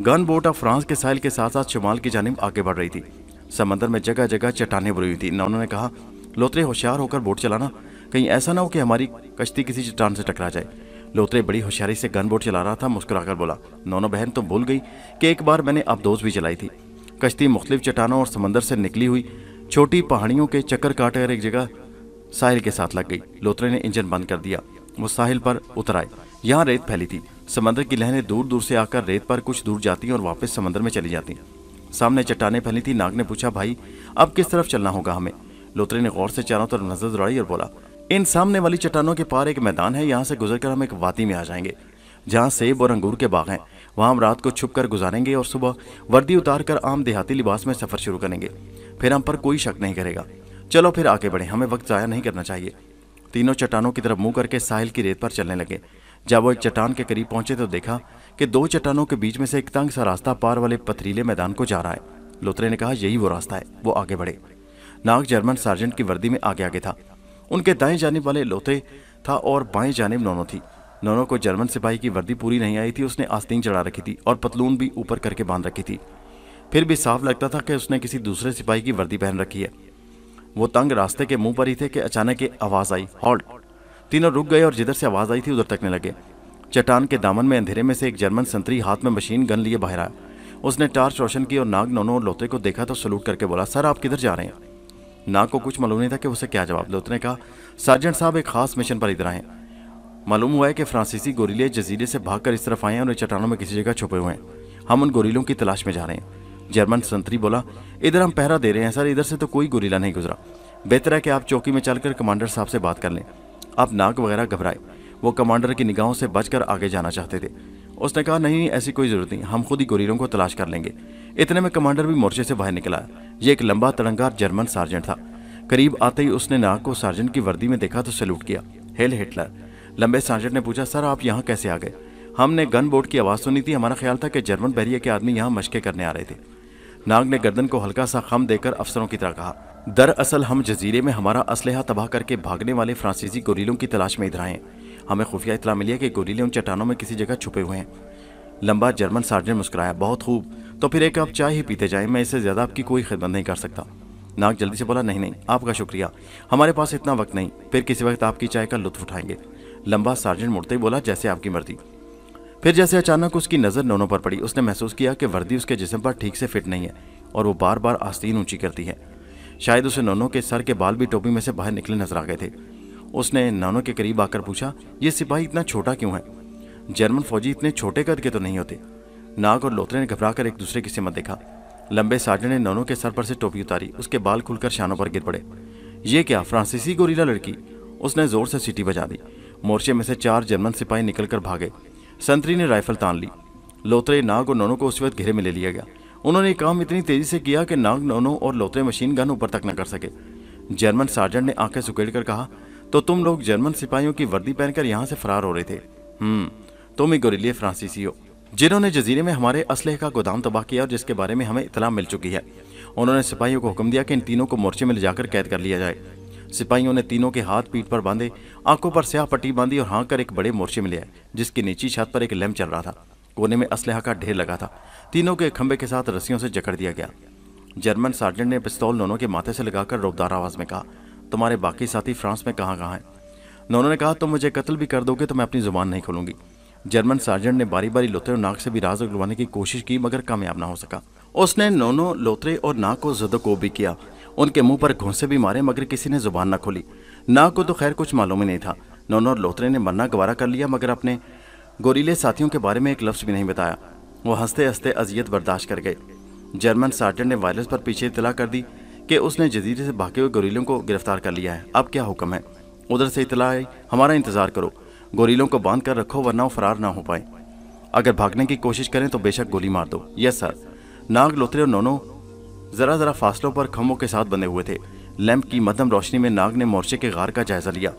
गन बोट ऑफ फ्रांस के साहिल के साथ साथ शुमाल की जानब आगे बढ़ रही थी समंदर में जगह जगह चट्टाने बुरी हुई थी न उन्होंने कहा लोतरे होशियार होकर बोट चलाना कहीं ऐसा ना हो कि हमारी कश्ती किसी चट्टान से टकरा जाए लोतरे बड़ी होशियारी से गन बोट चला रहा था मुस्कुराकर बोला नोनो बहन तो भूल गई कि एक बार मैंने अब दोस्त भी चलाई थी कश्ती मुख्तलिफ चट्टानों और समंदर से निकली हुई छोटी पहाड़ियों के चक्कर काट कर एक जगह साहिल के साथ लग गई लोतरे ने इंजन बंद कर दिया वो साहिल पर उतर आए यहाँ रेत फैली थी समंदर की लहरें दूर दूर से आकर रेत पर कुछ दूर जाती और वापस समंदर में चली जाती सामने चट्टाने फैली थी नाग ने पूछा भाई अब किस तरफ चलना होगा हमें लोतरे ने गौर से चारों तरफ नजर दौड़ाई और बोला इन सामने वाली चट्टानों के पार एक मैदान है यहाँ से गुजरकर हम एक वादी में आ जाएंगे जहाँ सेब और अंगूर के बाग हैं वहाँ हम रात को छुप कर गुजारेंगे और सुबह वर्दी उतार कर आम देहाती लिबास में सफ़र शुरू करेंगे फिर हम पर कोई शक नहीं करेगा चलो फिर आगे बढ़े हमें वक्त ज़ाया नहीं करना चाहिए तीनों चट्टानों की तरफ मुंह करके साहिल की रेत पर चलने लगे जब वो एक चट्टान के करीब पहुंचे तो देखा कि दो चट्टानों के बीच में से एक तंग सा रास्ता पार वाले पथरीले मैदान को जा रहा है लोत्रे ने कहा यही वो रास्ता है वो आगे बढ़े नाग जर्मन सार्जेंट की वर्दी में आगे आगे था उनके दाएं जानब वाले लोते था और बाएं जानब नोनो थी नोनो को जर्मन सिपाही की वर्दी पूरी नहीं आई थी उसने आस्तीन चढ़ा रखी थी और पतलून भी ऊपर करके बांध रखी थी फिर भी साफ लगता था कि उसने किसी दूसरे सिपाही की वर्दी पहन रखी है वो तंग रास्ते के मुंह पर ही थे कि अचानक एक आवाज़ आई हॉल्ट तीनों रुक गए और जिधर से आवाज़ आई थी उधर तकने लगे चट्टान के दामन में अंधेरे में से एक जर्मन संतरी हाथ में मशीन गन लिए बाहर आया उसने टार्च रोशन की और नाग नोनो और लोते को देखा तो सलूट करके बोला सर आप किधर जा रहे हैं ना को कुछ मालूम नहीं था कि उसे क्या जवाब दो उसने कहा सर्जेंट साहब एक खास मिशन पर इधर आए मालूम हुआ है कि फ्रांसीसी गोरीले जजीरे से भागकर इस तरफ आए हैं और चट्टानों में किसी जगह छुपे हुए हैं हम उन गोरीलों की तलाश में जा रहे हैं जर्मन संतरी बोला इधर हम पहरा दे रहे हैं सर इधर से तो कोई गोरीला नहीं गुजरा बेहतर है कि आप चौकी में चलकर कमांडर साहब से बात कर लें आप नाक वगैरह घबराए वो कमांडर की निगाहों से बचकर आगे जाना चाहते थे उसने कहा नहीं ऐसी कोई ज़रूरत नहीं हम खुद ही गोरीलों को तलाश कर लेंगे इतने में कमांडर भी मोर्चे से बाहर निकला ये एक लंबा तड़ंगार जर्मन सार्जेंट था करीब आते ही उसने नाग को सार्जेंट की वर्दी में देखा तो सैल्यूट किया हेल हिटलर लंबे सार्जेंट ने पूछा सर आप यहाँ कैसे आ गए हमने गन बोर्ड की आवाज़ सुनी थी हमारा ख्याल था कि जर्मन बहरिया के आदमी यहाँ मशके करने आ रहे थे नाग ने गर्दन को हल्का सा खम देकर अफसरों की तरह कहा दरअसल हम जजीरे में हमारा असलहा तबाह करके भागने वाले फ्रांसीसी गोरीलों की तलाश में इधर आए हमें खुफिया इतला मिली है कि गोरीले उन चट्टानों में किसी जगह छुपे हुए हैं लंबा जर्मन सार्जेंट मुस्कुराया बहुत खूब तो फिर एक कप चाय ही पीते जाए मैं इससे ज़्यादा आपकी कोई खिदमत नहीं कर सकता नाग जल्दी से बोला नहीं नहीं आपका शुक्रिया हमारे पास इतना वक्त नहीं फिर किसी वक्त आपकी चाय का लुत्फ उठाएंगे लंबा सार्जेंट मुड़ते ही बोला जैसे आपकी मर्जी फिर जैसे अचानक उसकी नज़र नोनों पर पड़ी उसने महसूस किया कि वर्दी उसके जिसम पर ठीक से फिट नहीं है और वो बार बार आस्तीन ऊंची करती है शायद उसे नोनों के सर के बाल भी टोपी में से बाहर निकले नजर आ गए थे उसने नानों के करीब आकर पूछा ये सिपाही इतना छोटा क्यों है जर्मन फौजी इतने छोटे कद के तो नहीं होते नाग और लोथरे ने घबरा कर एक दूसरे की सिमत देखा लंबे साजन ने नोनो के सर पर से टोपी उतारी उसके बाल खुलकर शानों पर गिर पड़े ये क्या फ्रांसीसी गोरीला लड़की उसने जोर से सीटी बजा दी मोर्चे में से चार जर्मन सिपाही निकलकर भागे संतरी ने राइफल तान ली लोथरे नाग और नोनो को उस वक्त घेरे में ले लिया गया उन्होंने काम इतनी तेजी से किया कि नाग नोनो और लोथरे मशीन गन ऊपर तक न कर सके जर्मन सार्जेंट ने आंखें सुकेड़ कर कहा तो तुम लोग जर्मन सिपाहियों की वर्दी पहनकर यहाँ से फरार हो रहे थे हम्म तोमी फ्रांसीसी हो जिन्होंने जजीरे में हमारे असलह का गोदाम तबाह किया और जिसके बारे में हमें इतला मिल चुकी है उन्होंने सिपाहियों को हुक्म दिया कि इन तीनों को मोर्चे में ले जाकर कैद कर लिया जाए सिपाहियों ने तीनों के हाथ पीठ पर बांधे आंखों पर स्याह पट्टी बांधी और हाँ कर एक बड़े मोर्चे में ले आए जिसकी नीची छत पर एक लैम्प चल रहा था कोने में असलह का ढेर लगा था तीनों के खंबे के साथ रस्सियों से जकड़ दिया गया जर्मन सार्जेंट ने पिस्तौल दोनों के माथे से लगाकर रोबदार आवाज में कहा तुम्हारे बाकी साथी फ्रांस में कहाँ कहाँ हैं उन्होंने कहा तुम मुझे कत्ल भी कर दोगे तो मैं अपनी जुबान नहीं खोलूंगी जर्मन सार्जेंट ने बारी बारी लोथरे और नाक से भी राज उगलवाने की कोशिश की मगर कामयाब ना हो सका उसने नोनो लोथरे और नाक को जदको भी किया उनके मुंह पर घोंसे भी मारे मगर किसी ने जुबान ना खोली नाक को तो खैर कुछ मालूम ही नहीं था नोनो और लोथरे ने मरना गवारा कर लिया मगर अपने गोरीले साथियों के बारे में एक लफ्ज़ भी नहीं बताया वो हंसते हंसते अजियत बर्दाश्त कर गए जर्मन सार्जेंट ने वायरस पर पीछे इतला कर दी कि उसने जजीरे से भागे हुए गोरीलों को गिरफ्तार कर लिया है अब क्या हुक्म है उधर से इतला आई हमारा इंतज़ार करो गोरीलों को बांध कर रखो वरना वो फरार ना हो पाए अगर भागने की कोशिश करें तो बेशक गोली मार दो यस सर नाग लोथरे और नोनो ज़रा ज़रा फासलों पर खम्भों के साथ बंधे हुए थे लैंप की मध्यम रोशनी में नाग ने मोर्चे के गार का जायजा लिया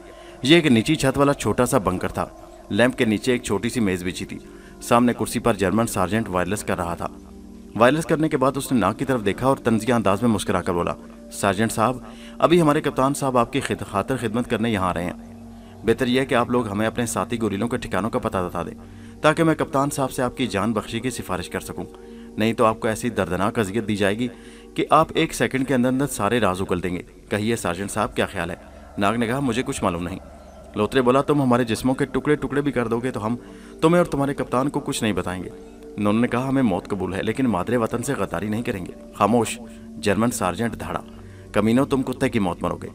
ये एक नीची छत वाला छोटा सा बंकर था लैंप के नीचे एक छोटी सी मेज़ बिछी थी सामने कुर्सी पर जर्मन सार्जेंट वायरलेस कर रहा था वायरलेस करने के बाद उसने नाग की तरफ देखा और तंजिया अंदाज में कर बोला सार्जेंट साहब अभी हमारे कप्तान साहब आपकी खातर खिदमत करने यहाँ आ रहे हैं बेहतर यह है कि आप लोग हमें अपने साथी गोरीलों के ठिकानों का पता बता दें ताकि मैं कप्तान साहब से आपकी जान बख्शी की सिफारिश कर सकूं नहीं तो आपको ऐसी दर्दनाक अजियत दी जाएगी कि आप एक सेकंड के अंदर अंदर सारे राज उगल देंगे कहिए सार्जेंट साहब क्या ख्याल है नाग ने कहा मुझे कुछ मालूम नहीं लोत्रे बोला तुम हमारे जिस्मों के टुकड़े टुकड़े भी कर दोगे तो हम तुम्हें और तुम्हारे कप्तान को कुछ नहीं बताएंगे उन्होंने कहा हमें मौत कबूल है लेकिन मादरे वतन से गद्दारी नहीं करेंगे खामोश जर्मन सार्जेंट धाड़ा कमीनों तुम कुत्ते की मौत मरोगे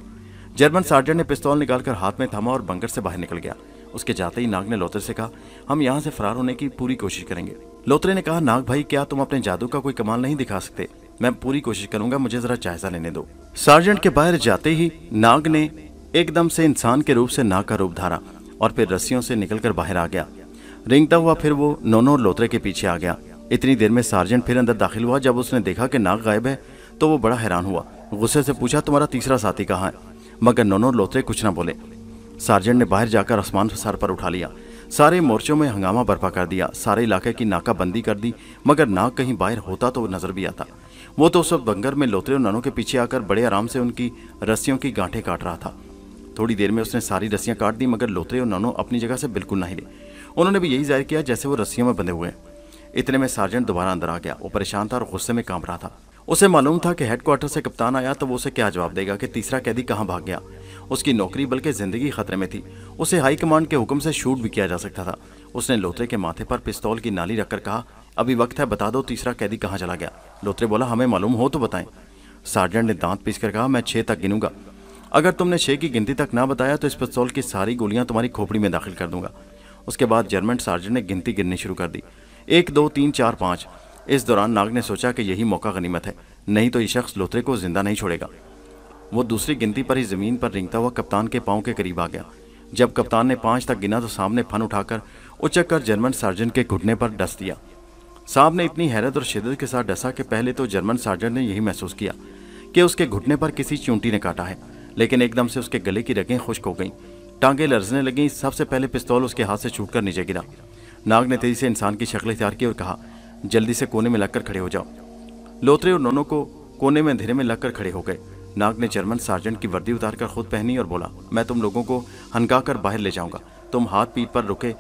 जर्मन सार्जेंट ने पिस्तौल निकालकर हाथ में थमा और बंकर से बाहर निकल गया उसके जाते ही नाग ने लोतरे से कहा हम यहाँ से फरार होने की पूरी कोशिश करेंगे लोतरे ने कहा नाग भाई क्या तुम अपने जादू का कोई कमाल नहीं दिखा सकते मैं पूरी कोशिश करूंगा मुझे जरा जायजा लेने दो सार्जेंट के बाहर जाते ही नाग ने एकदम से इंसान के रूप से नाग का रूप धारा और फिर रस्सियों से निकलकर बाहर आ गया रिंगता हुआ फिर वो नोनो और लोतरे के पीछे आ गया इतनी देर में सार्जेंट फिर अंदर दाखिल हुआ जब उसने देखा कि नाग गायब है तो वो बड़ा हैरान हुआ गुस्से से पूछा तुम्हारा तीसरा साथी कहाँ है मगर नोनो लोते कुछ न बोले सार्जेंट ने बाहर जाकर आसमान सर पर उठा लिया सारे मोर्चों में हंगामा बर्पा कर दिया सारे इलाके की नाकाबंदी कर दी मगर ना कहीं बाहर होता तो नजर भी आता वो तो उस वक्त बंगर में लोतरे और ननों के पीछे आकर बड़े आराम से उनकी रस्सियों की गांठें काट रहा था थोड़ी देर में उसने सारी रस्सियां काट दी मगर लोतरे और ननों अपनी जगह से बिल्कुल ना हिले उन्होंने भी यही जाहिर किया जैसे वो रस्सियों में बंधे हुए हैं इतने में सार्जेंट दोबारा अंदर आ गया वो परेशान था और गुस्से में कांप रहा था उसे मालूम था कि हेडक्वार्टर से कप्तान आया तो वो उसे क्या जवाब देगा कि तीसरा कैदी कहाँ भाग गया उसकी नौकरी बल्कि ज़िंदगी खतरे में थी उसे हाई कमांड के हुक्म से शूट भी किया जा सकता था उसने लोथरे के माथे पर पिस्तौल की नाली रखकर कहा अभी वक्त है बता दो तीसरा कैदी कहाँ चला गया लोथरे बोला हमें मालूम हो तो बताएं सार्जेंट ने दांत पीस कर कहा मैं छः तक गिनूंगा अगर तुमने छः की गिनती तक ना बताया तो इस पिस्तौल की सारी गोलियाँ तुम्हारी खोपड़ी में दाखिल कर दूंगा उसके बाद जर्मन सार्जेंट ने गिनती गिननी शुरू कर दी एक दो तीन चार पाँच इस दौरान नाग ने सोचा कि यही मौका गनीमत है नहीं तो ये शख्स लोथरे को जिंदा नहीं छोड़ेगा वो दूसरी गिनती पर ही ज़मीन पर रिंगता हुआ कप्तान के पाँव के करीब आ गया जब कप्तान ने पांच तक गिना तो सामने फन उठाकर उचक कर जर्मन सर्जन के घुटने पर डस दिया साहब ने इतनी हैरत और शिदत के साथ डसा कि पहले तो जर्मन सर्जन ने यही महसूस किया कि उसके घुटने पर किसी चूंटी ने काटा है लेकिन एकदम से उसके गले की रगें खुश्क हो गईं टांगे लरजने लगीं सबसे पहले पिस्तौल उसके हाथ से छूट नीचे गिरा नाग ने तेजी से इंसान की शक्ल तैयार की और कहा जल्दी से कोने में लगकर खड़े हो जाओ लोतरे और नोनो को कोने में अंधेरे में लगकर खड़े हो गए नाग ने जर्मन सार्जेंट की वर्दी उतार कर खुद पहनी और बोला मैं तुम लोगों को हनका कर बाहर ले जाऊंगा तुम हाथ पीठ पर रुके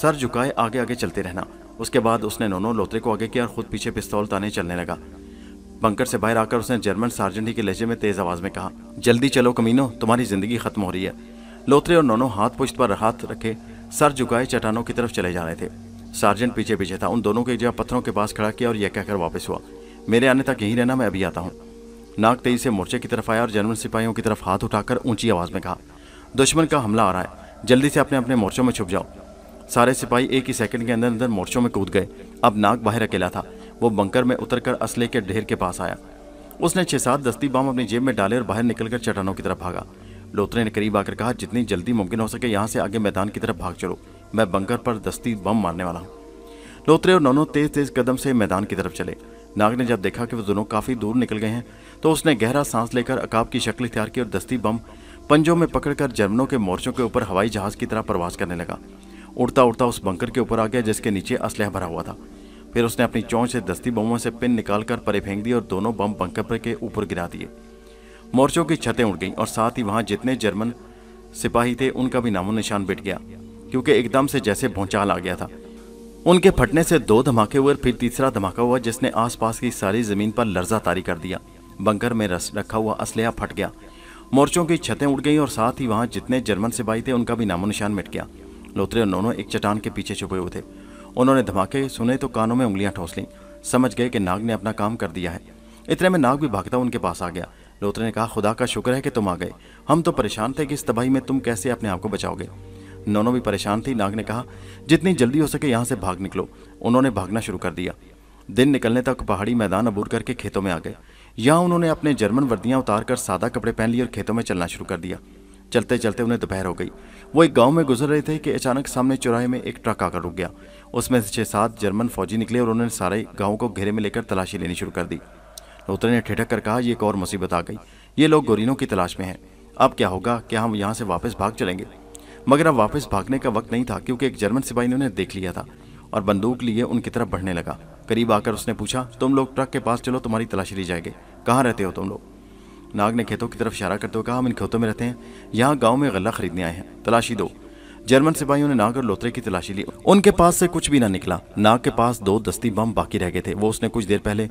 सर झुकाए आगे आगे चलते रहना उसके बाद उसने नोनो लोतरे को आगे किया और खुद पीछे पिस्तौल ताने चलने लगा बंकर से बाहर आकर उसने जर्मन सार्जेंट के लहजे में तेज आवाज में कहा जल्दी चलो कमीनो तुम्हारी जिंदगी खत्म हो रही है लोतरे और नोनो हाथ पुष्ट पर हाथ रखे सर झुकाए चट्टानों की तरफ चले जा रहे थे सार्जेंट पीछे पीछे था उन दोनों को एक जगह पत्थरों के पास खड़ा किया और यह कहकर वापस हुआ मेरे आने तक यहीं रहना मैं अभी आता हूँ नाग तेजी से मोर्चे की तरफ आया और जर्मन सिपाहियों की तरफ हाथ उठाकर ऊंची आवाज़ में कहा दुश्मन का हमला आ रहा है जल्दी से अपने अपने मोर्चों में छुप जाओ सारे सिपाही एक ही सेकंड के अंदर अंदर मोर्चों में कूद गए अब नाग बाहर अकेला था वो बंकर में उतरकर असले के ढेर के पास आया उसने छह सात दस्ती बम अपनी जेब में डाले और बाहर निकलकर चट्टानों की तरफ भागा लोतरे ने करीब आकर कहा जितनी जल्दी मुमकिन हो सके यहाँ से आगे मैदान की तरफ भाग चलो मैं बंकर पर दस्ती बम मारने वाला हूँ लोत्रे और नोनो तेज तेज कदम से मैदान की तरफ चले नाग ने जब देखा कि वो दोनों काफ़ी दूर निकल गए हैं तो उसने गहरा सांस लेकर अकाब की शक्ल तैयार की और दस्ती बम पंजों में पकड़कर जर्मनों के मोर्चों के ऊपर हवाई जहाज की तरह प्रवास करने लगा उड़ता उड़ता उस बंकर के ऊपर आ गया जिसके नीचे असलह भरा हुआ था फिर उसने अपनी चौंक से दस्ती बमों से पिन निकालकर परे फेंक दी और दोनों बम बंकर के ऊपर गिरा दिए मोर्चों की छतें उड़ गईं और साथ ही वहां जितने जर्मन सिपाही थे उनका भी नामो निशान बिट गया क्योंकि एकदम से जैसे भूचाल आ गया था उनके फटने से दो धमाके हुए और फिर तीसरा धमाका हुआ जिसने आसपास की सारी जमीन पर लर्जा तारी कर दिया बंकर में रस रखा हुआ असलह फट गया मोर्चों की छतें उड़ गईं और साथ ही वहां जितने जर्मन सिपाही थे उनका भी नामो निशान मिट गया लोतरे और नोनो एक चट्टान के पीछे छुपे हुए थे उन्होंने धमाके सुने तो कानों में उंगलियां ठोस लीं समझ गए कि नाग ने अपना काम कर दिया है इतने में नाग भी भागता उनके पास आ गया लोतरे ने कहा खुदा का शुक्र है कि तुम आ गए हम तो परेशान थे कि इस तबाही में तुम कैसे अपने आप को बचाओगे नोनो भी परेशान थी नाग ने कहा जितनी जल्दी हो सके यहाँ से भाग निकलो उन्होंने भागना शुरू कर दिया दिन निकलने तक पहाड़ी मैदान अबूर करके खेतों में आ गए यहाँ उन्होंने अपने जर्मन वर्दियाँ उतार कर सादा कपड़े पहन लिए और खेतों में चलना शुरू कर दिया चलते चलते उन्हें दोपहर हो गई वो एक गांव में गुजर रहे थे कि अचानक सामने चौराहे में एक ट्रक आकर रुक गया उसमें से छः सात जर्मन फौजी निकले और उन्होंने सारे गाँव को घेरे में लेकर तलाशी लेनी शुरू कर दी लोत्रे ने ठिठक कर कहा यह एक और मुसीबत आ गई ये लोग गोरीनों की तलाश में हैं अब क्या होगा क्या हम यहाँ से वापस भाग चलेंगे मगर अब वापस भागने का वक्त नहीं था क्योंकि एक जर्मन सिपाही ने उन्हें देख लिया था और बंदूक लिए उनकी तरफ बढ़ने लगा करीब आकर उसने पूछा तुम लोग ट्रक के पास चलो तुम्हारी तलाशी ली जाएगी कहाँ रहते हो तुम लोग नाग ने खेतों की तरफ इशारा करते हुए कहा हम इन खेतों में रहते हैं यहाँ गाँव में गला खरीदने आए हैं तलाशी दो जर्मन सिपाहियों ने नाग और लोतरे की तलाशी ली उनके पास से कुछ भी ना निकला नाग के पास दो दस्ती बम बाकी रह गए थे वो उसने कुछ देर पहले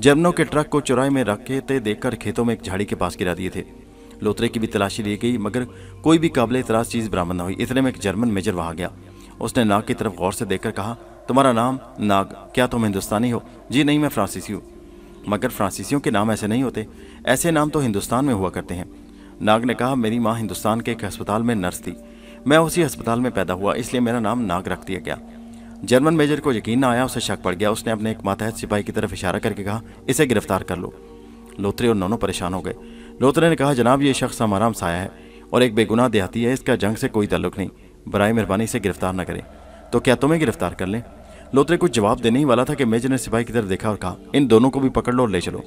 जर्मनों के ट्रक को चुराई में रखे थे देखकर खेतों में एक झाड़ी के पास गिरा दिए थे लोथरे की भी तलाशी ली गई मगर कोई भी काबिल इतराज चीज़ बरामद ना हुई इतने में एक जर्मन मेजर वहाँ गया उसने नाग की तरफ गौर से देखकर कहा तुम्हारा नाम नाग क्या तुम हिंदुस्तानी हो जी नहीं मैं फ्रांसीसी हूँ मगर फ्रांसीसियों के नाम ऐसे नहीं होते ऐसे नाम तो हिंदुस्तान में हुआ करते हैं नाग ने कहा मेरी माँ हिंदुस्तान के एक अस्पताल में नर्स थी मैं उसी अस्पताल में पैदा हुआ इसलिए मेरा नाम नाग रख दिया गया जर्मन मेजर को यकीन ना आया उसे शक पड़ गया उसने अपने एक मातहत सिपाही की तरफ इशारा करके कहा इसे गिरफ्तार कर लो लोथरे और नोनो परेशान हो गए लोतरे ने कहा जनाब ये शख्स हमारा हमसाया है और एक बेगुनाह देहाती है इसका जंग से कोई तल्लुक नहीं बर मेहरबानी इसे गिरफ्तार न करें तो क्या तुम्हें गिरफ्तार कर लें लोतरे कुछ जवाब देने ही वाला था कि मेजर ने सिपाही की तरफ देखा और कहा इन दोनों को भी पकड़ लो और ले चलो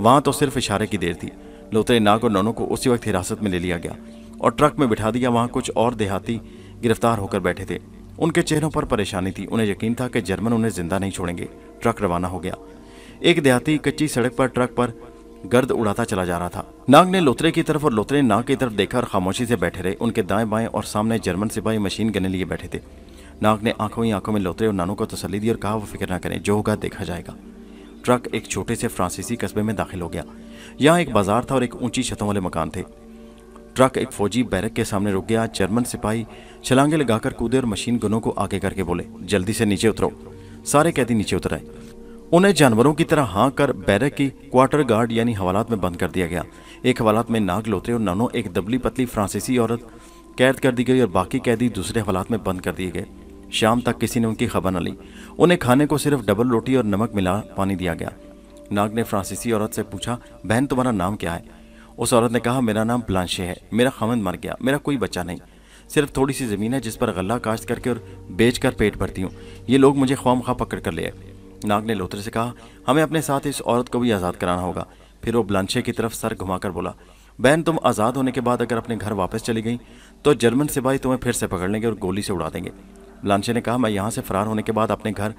वहाँ तो सिर्फ इशारे की देर थी लोतरे नाग और नोनों को उसी वक्त हिरासत में ले लिया गया और ट्रक में बिठा दिया वहाँ कुछ और देहाती गिरफ्तार होकर बैठे थे उनके चेहरों पर परेशानी थी उन्हें यकीन था कि जर्मन उन्हें जिंदा नहीं छोड़ेंगे ट्रक रवाना हो गया एक देहाती कच्ची सड़क पर ट्रक पर गर्द उड़ाता चला जा रहा था नाग ने लोतरे की तरफ और लोतरे नाग की तरफ देखा और खामोशी से बैठे रहे उनके दाएं बाएं और सामने जर्मन सिपाही मशीन गने लिए बैठे थे नाग ने आंखों ही आंखों में लोतरे और नानों को तसली दी और कहा वो फिक्र ना करें जो होगा देखा जाएगा ट्रक एक छोटे से फ्रांसीसी कस्बे में दाखिल हो गया यहाँ एक बाजार था और एक ऊंची छतों वाले मकान थे ट्रक एक फौजी बैरक के सामने रुक गया जर्मन सिपाही छलांगे लगाकर कूदे और मशीन गनों को आगे करके बोले जल्दी से नीचे उतरो सारे कैदी नीचे उतर आए उन्हें जानवरों की तरह हाँ कर बैरक की क्वार्टर गार्ड यानी हवालात में बंद कर दिया गया एक हवालात में नाग लोते और नानो एक दबली पतली फ्रांसीसी औरत कैद कर दी गई और बाकी कैदी दूसरे हवालात में बंद कर दिए गए शाम तक किसी ने उनकी खबर न ली उन्हें खाने को सिर्फ डबल रोटी और नमक मिला पानी दिया गया नाग ने फ्रांसीसी औरत से पूछा बहन तुम्हारा नाम क्या है उस औरत ने कहा मेरा नाम प्लानशे है मेरा खमन मर गया मेरा कोई बच्चा नहीं सिर्फ थोड़ी सी ज़मीन है जिस पर गला काश्त करके और बेच कर पेट भरती हूँ ये लोग मुझे ख्वाम खा पकड़ कर ले आए नाग ने लोथरे से कहा हमें अपने साथ इस औरत को भी आज़ाद कराना होगा फिर वो ब्लांशे की तरफ सर घुमाकर बोला बहन तुम आज़ाद होने के बाद अगर अपने घर वापस चली गई तो जर्मन सिपाही तुम्हें फिर से पकड़ लेंगे और गोली से उड़ा देंगे ब्लांशे ने कहा मैं यहाँ से फरार होने के बाद अपने घर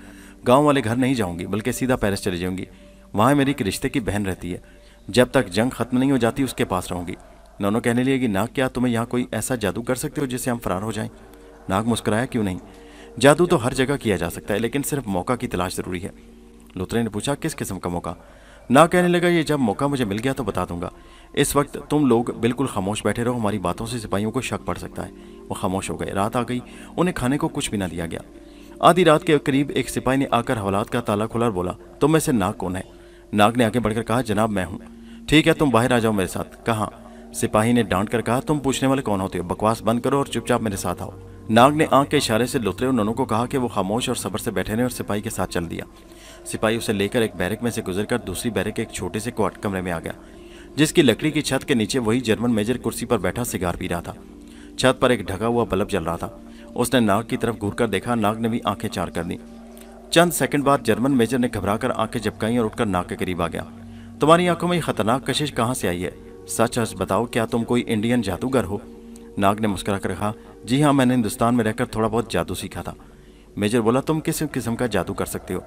गाँव वाले घर नहीं जाऊँगी बल्कि सीधा पैरिस चली जाऊँगी वहाँ मेरी एक रिश्ते की बहन रहती है जब तक जंग खत्म नहीं हो जाती उसके पास रहूँगी नोनो कहने लिए कि नाग क्या तुम्हें यहाँ कोई ऐसा जादू कर सकते हो जिससे हम फरार हो जाएं नाग मुस्कुराया क्यों नहीं जादू तो हर जगह किया जा सकता है लेकिन सिर्फ मौका की तलाश जरूरी है लुतरे ने पूछा किस किस्म का मौका ना कहने लगा ये जब मौका मुझे मिल गया तो बता दूंगा इस वक्त तुम लोग बिल्कुल खामोश बैठे रहो हमारी बातों से सिपाहियों को शक पड़ सकता है वो खामोश हो गए रात आ गई उन्हें खाने को कुछ भी ना दिया गया आधी रात के करीब एक सिपाही ने आकर हवालात का ताला खुला और बोला तुम में से नाग कौन है नाग ने आगे बढ़कर कहा जनाब मैं हूँ ठीक है तुम बाहर आ जाओ मेरे साथ कहाँ सिपाही ने डांट कर कहा तुम पूछने वाले कौन होते हो बकवास बंद करो और चुपचाप मेरे साथ आओ नाग ने आंख के इशारे से लुतरे और ननू को कहा कि वो खामोश और सबर से बैठे रहे और सिपाही के साथ चल दिया सिपाही उसे लेकर एक बैरक में से गुजरकर दूसरी बैरक के एक छोटे से क्वार्ट कमरे में आ गया जिसकी लकड़ी की छत के नीचे वही जर्मन मेजर कुर्सी पर बैठा सिगार पी रहा था छत पर एक ढका हुआ बल्ब जल रहा था उसने नाग की तरफ घूर देखा नाग ने भी आंखें चार कर दी चंद सेकंड बाद जर्मन मेजर ने घबराकर आंखें झपकाई और उठकर नाग के करीब आ गया तुम्हारी आंखों में खतरनाक कशिश कहाँ से आई है सच सच बताओ क्या तुम कोई इंडियन जादूगर हो नाग ने मुस्कुरा कर कहा जी हाँ मैंने हिंदुस्तान में रहकर थोड़ा बहुत जादू सीखा था मेजर बोला तुम किस किस्म का जादू कर सकते हो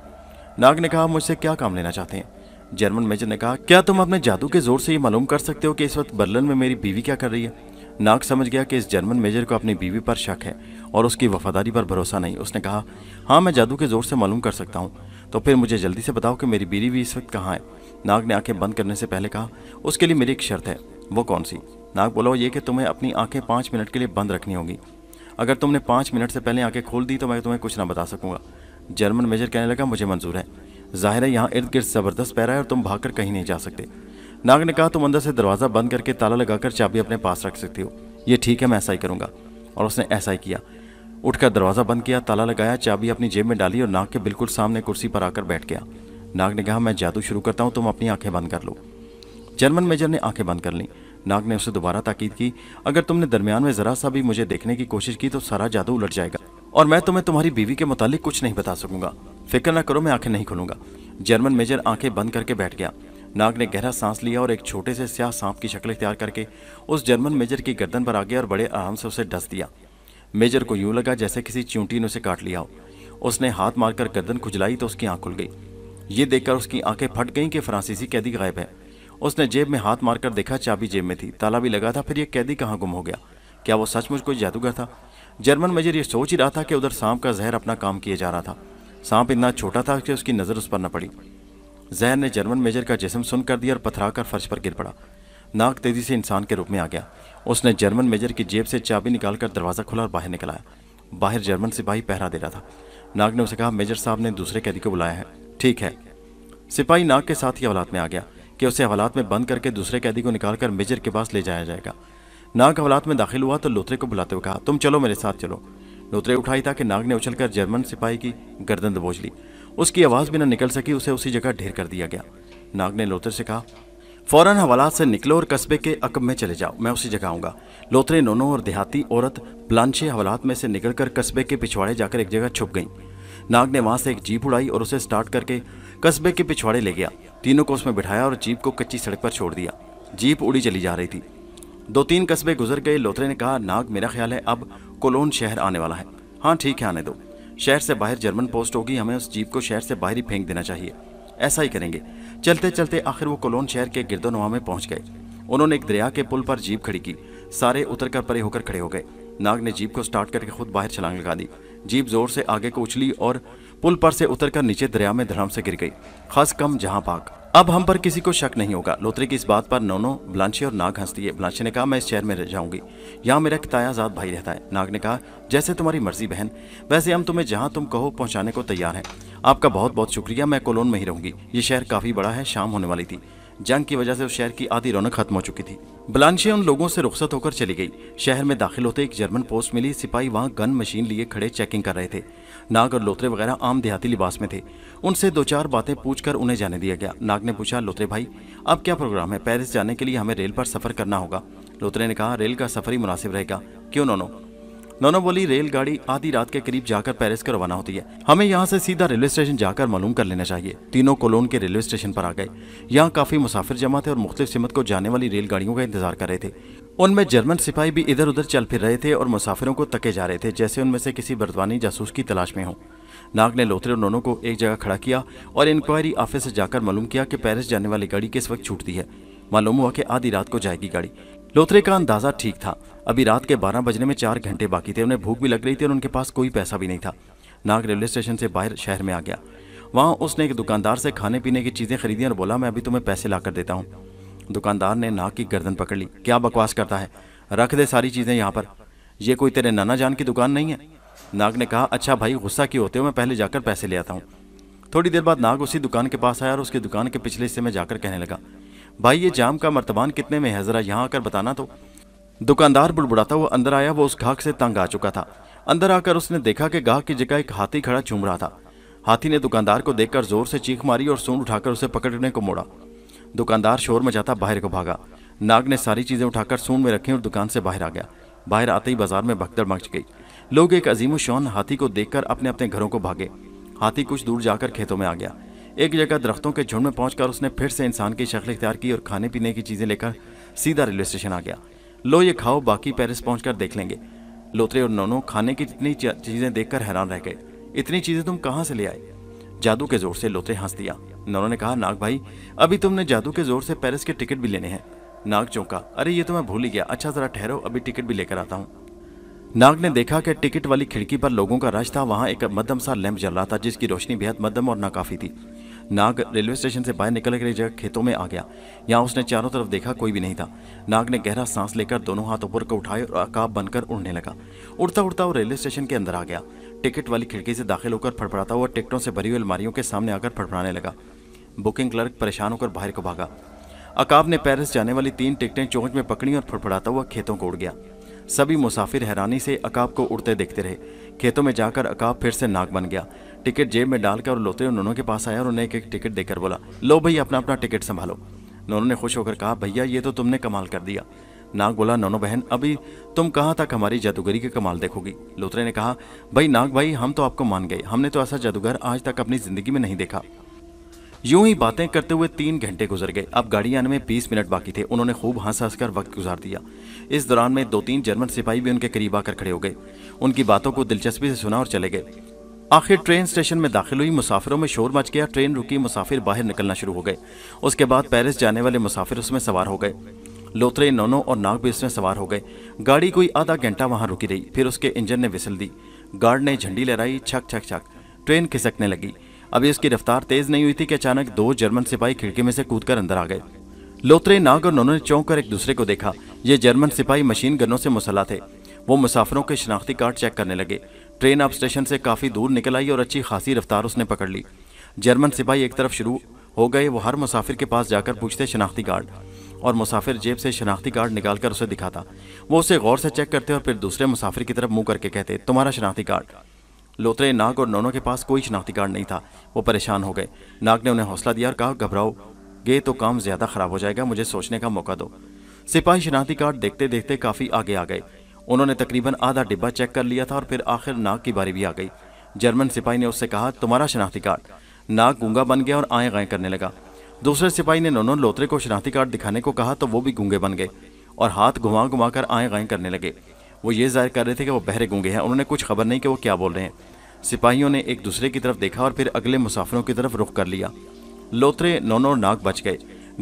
नाग ने कहा मुझसे क्या काम लेना चाहते हैं जर्मन मेजर ने कहा क्या तुम अपने जादू के जोर से ये मालूम कर सकते हो कि इस वक्त बर्लिन में मेरी बीवी क्या कर रही है नाग समझ गया कि इस जर्मन मेजर को अपनी बीवी पर शक है और उसकी वफादारी पर भरोसा नहीं उसने कहा हाँ मैं जादू के जोर से मालूम कर सकता हूँ तो फिर मुझे जल्दी से बताओ कि मेरी बीवी इस वक्त कहाँ है नाग ने आंखें बंद करने से पहले कहा उसके लिए मेरी एक शर्त है वो कौन सी नाग बोला वो ये कि तुम्हें अपनी आंखें पाँच मिनट के लिए बंद रखनी होगी अगर तुमने पाँच मिनट से पहले आंखें खोल दी तो मैं तुम्हें कुछ ना बता सकूँगा जर्मन मेजर कहने लगा मुझे मंजूर है ज़ाहिर है यहाँ इर्द गिर्द ज़बरदस्त पैरा है और तुम भागकर कहीं नहीं जा सकते नाग ने कहा तुम अंदर से दरवाज़ा बंद करके ताला लगाकर चाबी अपने पास रख सकती हो ये ठीक है मैं ऐसा ही करूँगा और उसने ऐसा ही किया उठकर दरवाज़ा बंद किया ताला लगाया चाबी अपनी जेब में डाली और नाग के बिल्कुल सामने कुर्सी पर आकर बैठ गया नाग ने कहा मैं जादू शुरू करता हूँ तुम अपनी आंखें बंद कर लो जर्मन मेजर ने आंखें बंद कर लीं नाग ने उसे दोबारा ताकीद की अगर तुमने दरमियान में ज़रा सा भी मुझे देखने की कोशिश की तो सारा जादू उलट जाएगा और मैं तुम्हें तुम्हारी बीवी के मुतालिक कुछ नहीं बता सकूंगा फिक्र ना करो मैं आंखें नहीं खोलूंगा जर्मन मेजर आंखें बंद करके बैठ गया नाग ने गहरा सांस लिया और एक छोटे से स्याह सांप की शक्ल तैयार करके उस जर्मन मेजर की गर्दन पर आ गया और बड़े आराम से उसे डस दिया मेजर को यूं लगा जैसे किसी चूंटी ने उसे काट लिया हो उसने हाथ मारकर गर्दन खुजलाई तो उसकी आंख खुल गई ये देखकर उसकी आंखें फट गईं कि फ्रांसीसी कैदी गायब है उसने जेब में हाथ मारकर देखा चाबी जेब में थी ताला भी लगा था फिर यह कैदी कहाँ गुम हो गया क्या वो सचमुच कोई जादूगर था जर्मन मेजर ये सोच ही रहा था कि उधर सांप का जहर अपना काम किया जा रहा था सांप इतना छोटा था कि उसकी नज़र उस पर न पड़ी जहर ने जर्मन मेजर का जिसम सुन कर दिया और पथरा कर फर्श पर गिर पड़ा नाक तेजी से इंसान के रूप में आ गया उसने जर्मन मेजर की जेब से चाबी निकालकर दरवाज़ा खोला और बाहर निकल आया बाहर जर्मन सिपाही पहरा दे रहा था नाग ने उसे कहा मेजर साहब ने दूसरे कैदी को बुलाया है ठीक है सिपाही नाग के साथ ही औलाद में आ गया कि उसे हवालात में बंद करके दूसरे कैदी को निकाल कर मेजर के पास ले जाया जाएगा नाग हवालात में दाखिल हुआ तो लोथरे को बुलाते हुए कहा तुम चलो मेरे साथ चलो लोथरे उठाई था कि नाग ने उछलकर जर्मन सिपाही की गर्दन दबोच ली उसकी आवाज़ भी ना निकल सकी उसे उसी जगह ढेर कर दिया गया नाग ने लोतरे से कहा फौरन हवालात से निकलो और कस्बे के अकब में चले जाओ मैं उसी जगह आऊँगा लोथरे नोनो और देहाती औरत प्लानशे हवालात में से निकलकर कस्बे के पिछवाड़े जाकर एक जगह छुप गई नाग ने वहाँ से एक जीप उड़ाई और उसे स्टार्ट करके कस्बे के पिछवाड़े ले गया तीनों को उसमें बिठाया और जीप को कच्ची सड़क पर छोड़ दिया जीप उड़ी चली जा रही थी दो तीन कस्बे गुजर गए लोथरे ने कहा नाग मेरा ख्याल है अब कोलोन शहर आने वाला है हाँ ठीक है आने दो शहर से बाहर जर्मन पोस्ट होगी हमें उस जीप को शहर से बाहर ही फेंक देना चाहिए ऐसा ही करेंगे चलते चलते आखिर वो कोलोन शहर के गिरदोनुमा में पहुंच गए उन्होंने एक दरिया के पुल पर जीप खड़ी की सारे उतर कर परे होकर खड़े हो गए नाग ने जीप को स्टार्ट करके खुद बाहर छलांग लगा दी जीप जोर से आगे को उछली और पुल पर से उतरकर नीचे दरिया में धड़ाम से गिर गई खास कम जहां भाग अब हम पर किसी को शक नहीं होगा लोतरी की इस बात पर नोनो ब्लांशी और नाग हंसती है ब्लांशी ने कहा मैं इस शहर में रह जाऊंगी यहाँ मेरा कितायाजाद भाई रहता है नाग ने कहा जैसे तुम्हारी मर्जी बहन वैसे हम तुम्हें जहाँ तुम कहो पहुँचाने को तैयार हैं आपका बहुत बहुत शुक्रिया मैं कोलोन में ही रहूंगी ये शहर काफ़ी बड़ा है शाम होने वाली थी जंग की वजह से उस शहर की आधी रौनक खत्म हो चुकी थी ब्लांशी उन लोगों से रुख्सत होकर चली गई शहर में दाखिल होते एक जर्मन पोस्ट मिली सिपाही वहाँ गन मशीन लिए खड़े चेकिंग कर रहे थे नाग और लोतरे वगैरह आम देहाती लिबास में थे उनसे दो चार बातें पूछकर उन्हें जाने दिया गया नाग ने पूछा लोतरे भाई अब क्या प्रोग्राम है पेरिस जाने के लिए हमें रेल पर सफ़र करना होगा लोतरे ने कहा रेल का सफ़र ही मुनासिब रहेगा क्यों नोनो नोनो बोली रेलगाड़ी आधी रात के करीब जाकर पेरिस का रवाना होती है हमें यहाँ से सीधा रेलवे स्टेशन जाकर मालूम कर लेना चाहिए तीनों कोलोन के रेलवे स्टेशन पर आ गए यहाँ काफी मुसाफिर जमा थे और मुख्तलिफ सिमत को जाने वाली रेलगाड़ियों का इंतजार कर रहे थे उनमें जर्मन सिपाही भी इधर उधर चल फिर रहे थे और मुसाफिरों को तके जा रहे थे जैसे उनमें से किसी बर्दवानी जासूस की तलाश में हों नाग ने लोथरे और नोनों को एक जगह खड़ा किया और इंक्वायरी ऑफिस से जाकर मालूम किया कि पेरिस जाने वाली गाड़ी किस वक्त छूटती है मालूम हुआ कि आधी रात को जाएगी गाड़ी लोथरे का अंदाजा ठीक था अभी रात के बारह बजने में चार घंटे बाकी थे उन्हें भूख भी लग रही थी और उनके पास कोई पैसा भी नहीं था नाग रेलवे स्टेशन से बाहर शहर में आ गया वहाँ उसने एक दुकानदार से खाने पीने की चीज़ें खरीदी और बोला मैं अभी तुम्हें पैसे ला कर देता हूँ दुकानदार ने नाक की गर्दन पकड़ ली क्या बकवास करता है रख दे सारी चीज़ें यहाँ पर ये कोई तेरे नाना जान की दुकान नहीं है नाग ने कहा अच्छा भाई गुस्सा क्यों होते हो मैं पहले जाकर पैसे ले आता हूँ थोड़ी देर बाद नाग उसी दुकान के पास आया और उसकी दुकान के पिछले हिस्से में जाकर कहने लगा भाई ये जाम का मर्तबान कितने में है ज़रा यहाँ आकर बताना तो दुकानदार बुड़बुड़ाता हुआ अंदर आया वो उस घाक से तंग आ चुका था अंदर आकर उसने देखा कि घाक की जगह एक हाथी खड़ा चूम रहा था हाथी ने दुकानदार को देखकर जोर से चीख मारी और सूंड उठाकर उसे पकड़ने को मोड़ा दुकानदार शोर मचाता बाहर को भागा नाग ने सारी चीज़ें उठाकर सूंड में रखी और दुकान से बाहर आ गया बाहर आते ही बाजार में भगदड़ मच गई लोग एक अजीम शौन हाथी को देखकर अपने अपने घरों को भागे हाथी कुछ दूर जाकर खेतों में आ गया एक जगह दरख्तों के झुंड में पहुंचकर उसने फिर से इंसान की शक्ल इख्तियार की और खाने पीने की चीज़ें लेकर सीधा रेलवे स्टेशन आ गया लो ये खाओ बाकी पेरिस पहुंचकर देख लेंगे लोतरे और नोनो खाने की इतनी चीज़ें देखकर हैरान रह गए इतनी चीज़ें तुम कहाँ से ले आए जादू के जोर से लोते हंस दिया नरो ने कहा नाग भाई अभी तुमने जादू के जोर से पेरिस के टिकट भी लेने हैं नाग चौंका अरे ये तो मैं भूल ही गया अच्छा जरा ठहरो अभी टिकट भी लेकर आता हूँ नाग ने देखा कि टिकट वाली खिड़की पर लोगों का रश था वहाँ एक मध्यम सा लैंप जल रहा था जिसकी रोशनी बेहद मध्यम और नाकाफी थी नाग रेलवे स्टेशन से बाहर निकल कर जगह खेतों में आ गया यहाँ उसने चारों तरफ देखा कोई भी नहीं था नाग ने गहरा सांस लेकर दोनों हाथ ऊपर को उठाए और अकाब बनकर उड़ने लगा उड़ता उड़ता वो रेलवे स्टेशन के अंदर आ गया टिकट वाली खिड़की से दाखिल होकर फड़फड़ाता हुआ टिकटों से भरी हुई अलमारियों के सामने आकर फड़फड़ाने लगा बुकिंग क्लर्क परेशान होकर बाहर को भागा अकाब ने पेरिस जाने वाली तीन टिकटें चोंच में पकड़ी और फड़फड़ाता हुआ खेतों को उड़ गया सभी मुसाफिर हैरानी से अकाब को उड़ते देखते रहे खेतों में जाकर अकाब फिर से नाक बन गया टिकट जेब में डालकर और लोते हुए के पास आया और उन्हें एक एक टिकट देकर बोला लो भैया अपना अपना टिकट संभालो नोनों ने खुश होकर कहा भैया ये तो तुमने कमाल कर दिया नाग बोला नोनो बहन अभी तुम कहाँ तक हमारी जादूगरी के कमाल देखोगी लोथरे ने कहा भाई नाग भाई हम तो आपको मान गए हमने तो ऐसा जादूगर आज तक अपनी जिंदगी में नहीं देखा यूं ही बातें करते हुए तीन घंटे गुजर गए अब गाड़ी आने में बीस मिनट बाकी थे उन्होंने खूब हंस हंस कर वक्त गुजार दिया इस दौरान में दो तीन जर्मन सिपाही भी उनके करीब आकर खड़े हो गए उनकी बातों को दिलचस्पी से सुना और चले गए आखिर ट्रेन स्टेशन में दाखिल हुई मुसाफिरों में शोर मच गया ट्रेन रुकी मुसाफिर बाहर निकलना शुरू हो गए उसके बाद पेरिस जाने वाले मुसाफिर उसमें सवार हो गए लोथरे नोनो और नाग भी उसमें सवार हो गए गाड़ी कोई आधा घंटा वहां रुकी रही फिर उसके इंजन ने विसल दी गार्ड ने झंडी लहराई छक छक छक ट्रेन खिसकने लगी अभी उसकी रफ्तार तेज नहीं हुई थी कि अचानक दो जर्मन सिपाही खिड़की में से कूदकर अंदर आ गए लोथरे नाग और नोनो ने चौंक कर एक दूसरे को देखा ये जर्मन सिपाही मशीन गनों से मुसला थे वो मुसाफिरों के शनाख्ती कार्ड चेक करने लगे ट्रेन अब स्टेशन से काफ़ी दूर निकल आई और अच्छी खासी रफ्तार उसने पकड़ ली जर्मन सिपाही एक तरफ शुरू हो गए वो हर मुसाफिर के पास जाकर पूछते शनाख्ती कार्ड और मुसाफिर जेब से शनाख्ती कार्ड निकालकर उसे दिखाता वो उसे गौर से चेक करते और फिर दूसरे मुसाफिर की तरफ मुंह करके कहते तुम्हारा शनाख्ती कार्ड लोतरे नाग और नोनो के पास कोई शनाख्ती कार्ड नहीं था वो परेशान हो गए नाग ने उन्हें हौसला दिया और कहा घबराओ गए तो काम ज्यादा खराब हो जाएगा मुझे सोचने का मौका दो सिपाही शनाख्ती कार्ड देखते देखते काफी आगे आ गए उन्होंने तकरीबन आधा डिब्बा चेक कर लिया था और फिर आखिर नाग की बारी भी आ गई जर्मन सिपाही ने उससे कहा तुम्हारा शनाख्ती कार्ड नाग गूंगा बन गया और आए गाएं करने लगा दूसरे सिपाही ने नोनो लोतरे को शनाख्ती कार्ड दिखाने को कहा तो वो भी गूंगे बन गए और हाथ घुमा घुमा कर आए गाएँ करने लगे वो ये जाहिर कर रहे थे कि वो बहरे गूंगे हैं उन्होंने कुछ खबर नहीं कि वो क्या बोल रहे हैं सिपाहियों ने एक दूसरे की तरफ देखा और फिर अगले मुसाफिरों की तरफ रुख कर लिया लोतरे नोनो और नाक बच गए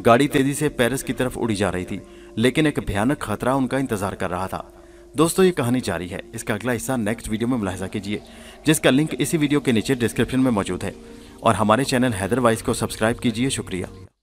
गाड़ी तेजी से पेरिस की तरफ उड़ी जा रही थी लेकिन एक भयानक खतरा उनका इंतजार कर रहा था दोस्तों ये कहानी जारी है इसका अगला हिस्सा नेक्स्ट वीडियो में मुलाहजा कीजिए जिसका लिंक इसी वीडियो के नीचे डिस्क्रिप्शन में मौजूद है और हमारे चैनल हैदरवाइज को सब्सक्राइब कीजिए शुक्रिया